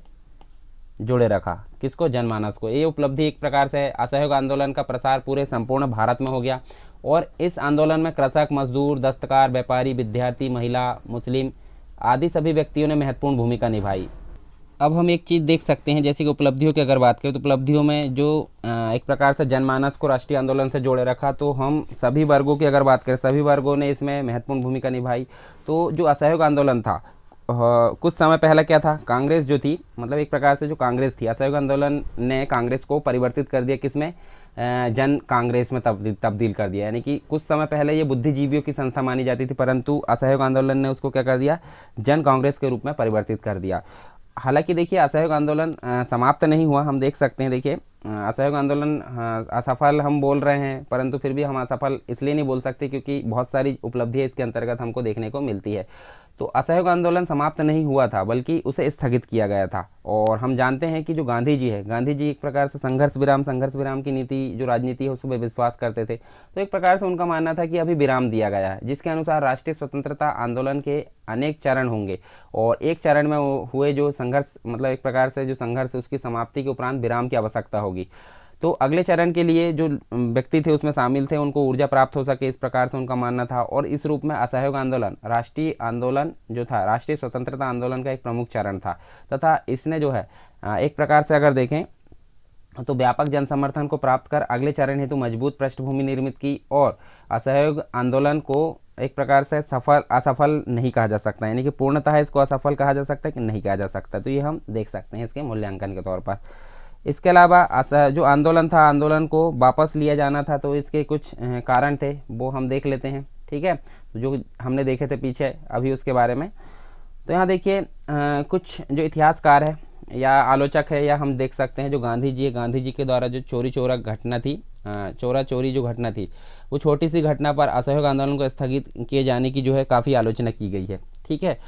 [SPEAKER 1] जोड़े रखा किसको जनमानस को ये उपलब्धि एक प्रकार से असहयोग आंदोलन का प्रसार पूरे संपूर्ण भारत में हो गया और इस आंदोलन में कृषक मजदूर दस्तकार व्यापारी विद्यार्थी महिला मुस्लिम आदि सभी व्यक्तियों ने महत्वपूर्ण भूमिका निभाई अब हम एक चीज़ देख सकते हैं जैसे कि उपलब्धियों की अगर बात करें तो उपलब्धियों में जो एक प्रकार से जनमानस को राष्ट्रीय आंदोलन से जोड़े रखा तो हम सभी वर्गों की अगर बात करें सभी वर्गों ने इसमें महत्वपूर्ण भूमिका निभाई तो जो असहयोग आंदोलन था कुछ समय पहले क्या था कांग्रेस जो थी मतलब एक प्रकार से जो कांग्रेस थी असहयोग आंदोलन ने कांग्रेस को परिवर्तित कर दिया किसमें जन कांग्रेस में तब्दील तब्दील कर दिया यानी कि कुछ समय पहले ये बुद्धिजीवियों की संस्था मानी जाती थी परंतु असहयोग आंदोलन ने उसको क्या कर दिया जन कांग्रेस के रूप में परिवर्तित कर दिया हालांकि देखिए असहयोग आंदोलन समाप्त नहीं हुआ हम देख सकते हैं देखिए असहयोग आंदोलन असफल हम बोल रहे हैं परंतु फिर भी हम असफल इसलिए नहीं बोल सकते क्योंकि बहुत सारी उपलब्धियाँ इसके अंतर्गत हमको देखने को मिलती है तो असहयोग आंदोलन समाप्त नहीं हुआ था बल्कि उसे स्थगित किया गया था और हम जानते हैं कि जो गांधी जी है गांधी जी एक प्रकार से संघर्ष विराम संघर्ष विराम की नीति जो राजनीति है उसमें विश्वास करते थे तो एक प्रकार से उनका मानना था कि अभी विराम दिया गया है जिसके अनुसार राष्ट्रीय स्वतंत्रता आंदोलन के अनेक चरण होंगे और एक चरण में हुए जो संघर्ष मतलब एक प्रकार से जो संघर्ष उसकी समाप्ति के उपरांत विराम की आवश्यकता होगी तो अगले चरण के लिए जो व्यक्ति थे उसमें शामिल थे उनको ऊर्जा प्राप्त हो सके इस प्रकार से उनका मानना था और इस रूप में असहयोग आंदोलन राष्ट्रीय आंदोलन जो था राष्ट्रीय स्वतंत्रता आंदोलन का एक प्रमुख चरण था तथा इसने जो है एक प्रकार से अगर देखें तो व्यापक जन समर्थन को प्राप्त कर अगले चरण हेतु मजबूत पृष्ठभूमि निर्मित की और असहयोग आंदोलन को एक प्रकार से सफल असफल नहीं कहा जा सकता यानी कि पूर्णतः इसको असफल कहा जा सकता है कि नहीं कहा जा सकता तो ये हम देख सकते हैं इसके मूल्यांकन के तौर पर इसके अलावा जो आंदोलन था आंदोलन को वापस लिया जाना था तो इसके कुछ कारण थे वो हम देख लेते हैं ठीक है जो हमने देखे थे पीछे अभी उसके बारे में तो यहाँ देखिए कुछ जो इतिहासकार है या आलोचक है या हम देख सकते हैं जो गांधी जी है गांधी जी के द्वारा जो चोरी चोरा घटना थी चोरा चोरी जो घटना थी वो छोटी सी घटना पर असहयोग आंदोलन को स्थगित किए जाने की जो है काफ़ी आलोचना की गई है ठीक है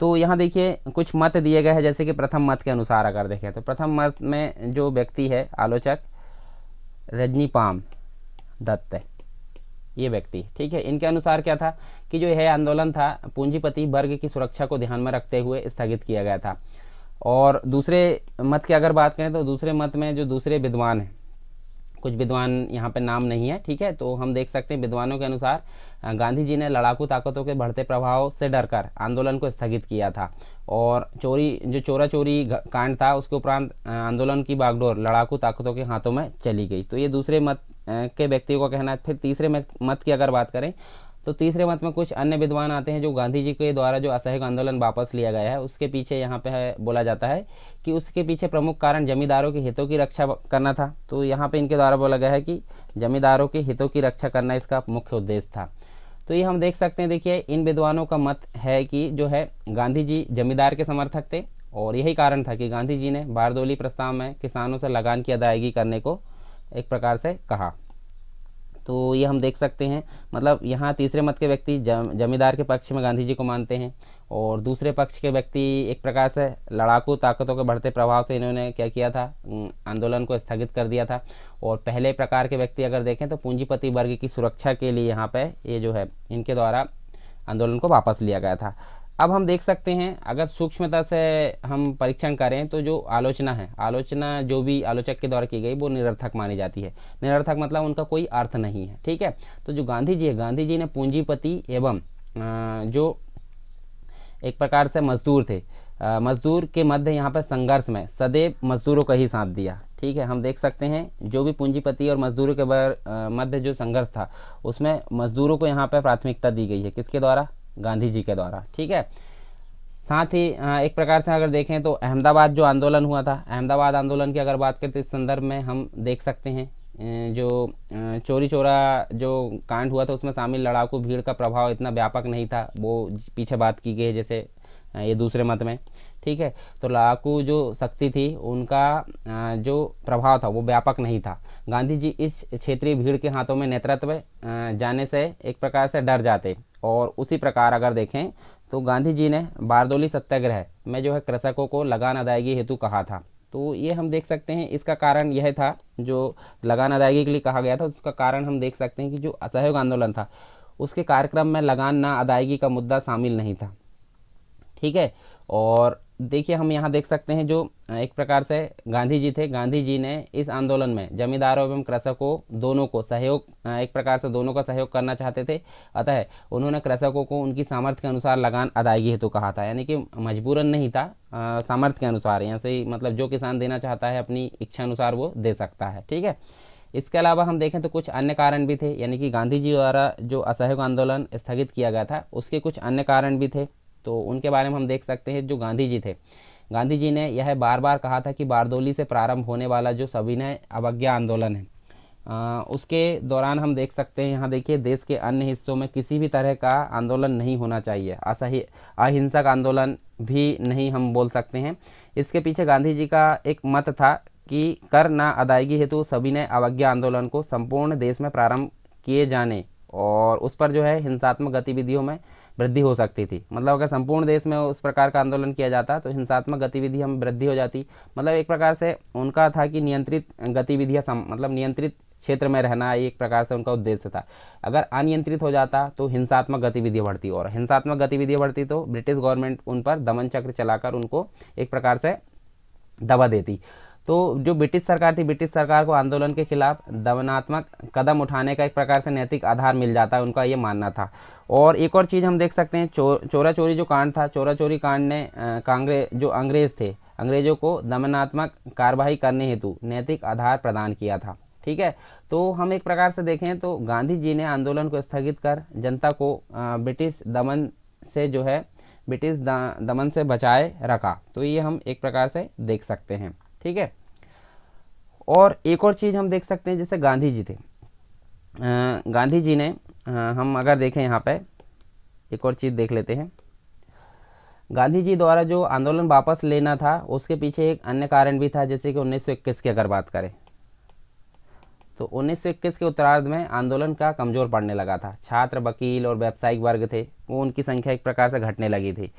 [SPEAKER 1] तो यहाँ देखिए कुछ मत दिए गए हैं जैसे कि प्रथम मत के अनुसार अगर देखें तो प्रथम मत में जो व्यक्ति है आलोचक रजनी पाम दत्त ये व्यक्ति ठीक है इनके अनुसार क्या था कि जो यह आंदोलन था पूंजीपति वर्ग की सुरक्षा को ध्यान में रखते हुए स्थगित किया गया था और दूसरे मत की अगर बात करें तो दूसरे मत में जो दूसरे विद्वान हैं कुछ विद्वान यहाँ पे नाम नहीं है ठीक है तो हम देख सकते हैं विद्वानों के अनुसार गांधी जी ने लड़ाकू ताकतों के बढ़ते प्रभाव से डरकर आंदोलन को स्थगित किया था और चोरी जो चोरा चोरी कांड था उसके उपरांत आंदोलन की बागडोर लड़ाकू ताकतों के हाथों में चली गई तो ये दूसरे मत के व्यक्तियों का कहना है फिर तीसरे मत की अगर बात करें तो तीसरे मत में कुछ अन्य विद्वान आते हैं जो गांधी जी के द्वारा जो असहयोग आंदोलन वापस लिया गया है उसके पीछे यहाँ पे बोला जाता है कि उसके पीछे प्रमुख कारण जमींदारों के हितों की रक्षा करना था तो यहाँ पे इनके द्वारा बोला गया है कि जमींदारों के हितों की रक्षा करना इसका मुख्य उद्देश्य था तो ये हम देख सकते हैं देखिए इन विद्वानों का मत है कि जो है गांधी जी जमींदार के समर्थक थे और यही कारण था कि गांधी जी ने बारदोली प्रस्ताव में किसानों से लगान की अदायगी करने को एक प्रकार से कहा तो ये हम देख सकते हैं मतलब यहाँ तीसरे मत के व्यक्ति जमींदार के पक्ष में गांधी जी को मानते हैं और दूसरे पक्ष के व्यक्ति एक प्रकार से लड़ाकू ताकतों के बढ़ते प्रभाव से इन्होंने क्या किया था आंदोलन को स्थगित कर दिया था और पहले प्रकार के व्यक्ति अगर देखें तो पूंजीपति वर्ग की सुरक्षा के लिए यहाँ पे ये जो है इनके द्वारा आंदोलन को वापस लिया गया था अब हम देख सकते हैं अगर सूक्ष्मता से हम परीक्षण करें तो जो आलोचना है आलोचना जो भी आलोचक के द्वारा की गई वो निरर्थक मानी जाती है निरर्थक मतलब उनका कोई अर्थ नहीं है ठीक है तो जो गांधी जी है गांधी जी ने पूंजीपति एवं जो एक प्रकार से मजदूर थे मजदूर के मध्य यहाँ पर संघर्ष में सदैव मजदूरों का ही साथ दिया ठीक है हम देख सकते हैं जो भी पूंजीपति और मजदूरों के मध्य जो संघर्ष था उसमें मजदूरों को यहाँ पर प्राथमिकता दी गई है किसके द्वारा गांधी जी के द्वारा ठीक है साथ ही एक प्रकार से अगर देखें तो अहमदाबाद जो आंदोलन हुआ था अहमदाबाद आंदोलन की अगर बात करें तो इस संदर्भ में हम देख सकते हैं जो चोरी चोरा जो कांड हुआ था उसमें शामिल लड़ाकू भीड़ का प्रभाव इतना व्यापक नहीं था वो पीछे बात की गई जैसे ये दूसरे मत में ठीक है तो लड़ाकू जो शक्ति थी उनका जो प्रभाव था वो व्यापक नहीं था गांधी जी इस क्षेत्रीय भीड़ के हाथों में नेतृत्व जाने से एक प्रकार से डर जाते और उसी प्रकार अगर देखें तो गांधी जी ने बारदोली सत्याग्रह में जो है कृषकों को लगान अदायगी हेतु कहा था तो ये हम देख सकते हैं इसका कारण यह था जो लगान अदायगी के लिए कहा गया था उसका कारण हम देख सकते हैं कि जो असहयोग आंदोलन था उसके कार्यक्रम में लगान ना अदायगी का मुद्दा शामिल नहीं था ठीक है और देखिए हम यहाँ देख सकते हैं जो एक प्रकार से गांधी जी थे गांधी जी ने इस आंदोलन में जमींदारों एवं कृषकों दोनों को सहयोग एक प्रकार से दोनों का सहयोग करना चाहते थे अतः उन्होंने कृषकों को उनकी सामर्थ्य के अनुसार लगान अदायगी हेतु तो कहा था यानी कि मजबूरन नहीं था सामर्थ्य के अनुसार यहाँ से मतलब जो किसान देना चाहता है अपनी इच्छा अनुसार वो दे सकता है ठीक है इसके अलावा हम देखें तो कुछ अन्य कारण भी थे यानी कि गांधी जी द्वारा जो असहयोग आंदोलन स्थगित किया गया था उसके कुछ अन्य कारण भी थे तो उनके बारे में हम देख सकते हैं जो गांधी जी थे गांधी जी ने यह बार बार कहा था कि बारदोली से प्रारंभ होने वाला जो सविनय अवज्ञा आंदोलन है आ, उसके दौरान हम देख सकते हैं यहाँ देखिए देश के अन्य हिस्सों में किसी भी तरह का आंदोलन नहीं होना चाहिए असही अहिंसक आंदोलन भी नहीं हम बोल सकते हैं इसके पीछे गांधी जी का एक मत था कि कर ना अदायगी हेतु सभी ने अवज्ञा आंदोलन को संपूर्ण देश में प्रारंभ किए जाने और उस पर जो है हिंसात्मक गतिविधियों में वृद्धि हो सकती थी मतलब अगर संपूर्ण देश में उस प्रकार का आंदोलन किया जाता तो हिंसात्मक गतिविधि हम वृद्धि हो जाती मतलब एक प्रकार से उनका था कि नियंत्रित गतिविधियाँ मतलब नियंत्रित क्षेत्र में रहना एक प्रकार से उनका उद्देश्य था अगर अनियंत्रित हो जाता तो हिंसात्मक गतिविधियाँ बढ़ती और हिंसात्मक गतिविधियाँ बढ़ती तो ब्रिटिश गवर्नमेंट उन पर दमन चक्र चलाकर उनको एक प्रकार से दबा देती तो जो ब्रिटिश सरकार थी ब्रिटिश सरकार को आंदोलन के खिलाफ दमनात्मक कदम उठाने का एक प्रकार से नैतिक आधार मिल जाता है उनका ये मानना था और एक और चीज़ हम देख सकते हैं चो, चोरा चोरी जो कांड था चोरा चोरी कांड ने कांग्रेस जो अंग्रेज़ थे अंग्रेज़ों को दमनात्मक कार्रवाई करने हेतु नैतिक आधार प्रदान किया था ठीक है तो हम एक प्रकार से देखें तो गांधी जी ने आंदोलन को स्थगित कर जनता को ब्रिटिश दमन से जो है ब्रिटिश दमन से बचाए रखा तो ये हम एक प्रकार से देख सकते हैं ठीक है और एक और चीज़ हम देख सकते हैं जैसे गांधी जी थे गांधी जी ने हम अगर देखें यहाँ पे एक और चीज़ देख लेते हैं गांधी जी द्वारा जो आंदोलन वापस लेना था उसके पीछे एक अन्य कारण भी था जैसे कि 1921 की अगर बात करें तो 1921 के उत्तरार्ध में आंदोलन का कमज़ोर पड़ने लगा था छात्र वकील और व्यावसायिक वर्ग थे वो उनकी संख्या एक प्रकार से घटने लगी थी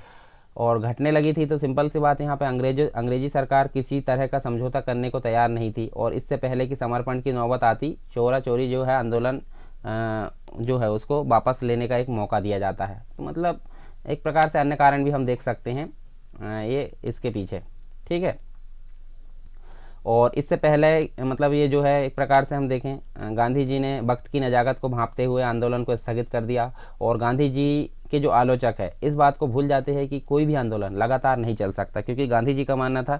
[SPEAKER 1] और घटने लगी थी तो सिंपल सी बात यहाँ पे अंग्रेज अंग्रेजी सरकार किसी तरह का समझौता करने को तैयार नहीं थी और इससे पहले कि समर्पण की नौबत आती चोरा चोरी जो है आंदोलन जो है उसको वापस लेने का एक मौका दिया जाता है तो मतलब एक प्रकार से अन्य कारण भी हम देख सकते हैं ये इसके पीछे ठीक है और इससे पहले मतलब ये जो है एक प्रकार से हम देखें गांधी जी ने वक्त की नज़ाकत को भांपते हुए आंदोलन को स्थगित कर दिया और गांधी जी के जो आलोचक है इस बात को भूल जाते हैं कि कोई भी आंदोलन लगातार नहीं चल सकता क्योंकि गांधी जी का मानना था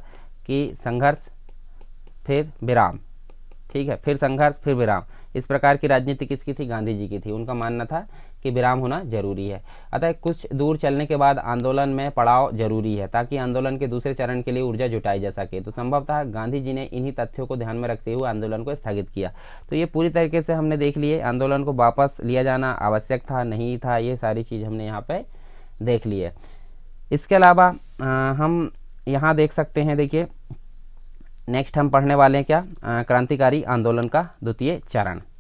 [SPEAKER 1] कि संघर्ष फिर विराम ठीक है फिर संघर्ष फिर विराम इस प्रकार की राजनीति किसकी थी गांधी जी की थी उनका मानना था कि विराम होना जरूरी है अतः कुछ दूर चलने के बाद आंदोलन में पड़ाव जरूरी है ताकि आंदोलन के दूसरे चरण के लिए ऊर्जा जुटाई जा सके तो संभवतः गांधी जी ने इन्हीं तथ्यों को ध्यान में रखते हुए आंदोलन को स्थगित किया तो ये पूरी तरीके से हमने देख लिए आंदोलन को वापस लिया जाना आवश्यक था नहीं था ये सारी चीज़ हमने यहाँ पर देख ली है इसके अलावा हम यहाँ देख सकते हैं देखिए नेक्स्ट हम पढ़ने वाले हैं क्या क्रांतिकारी आंदोलन का द्वितीय चरण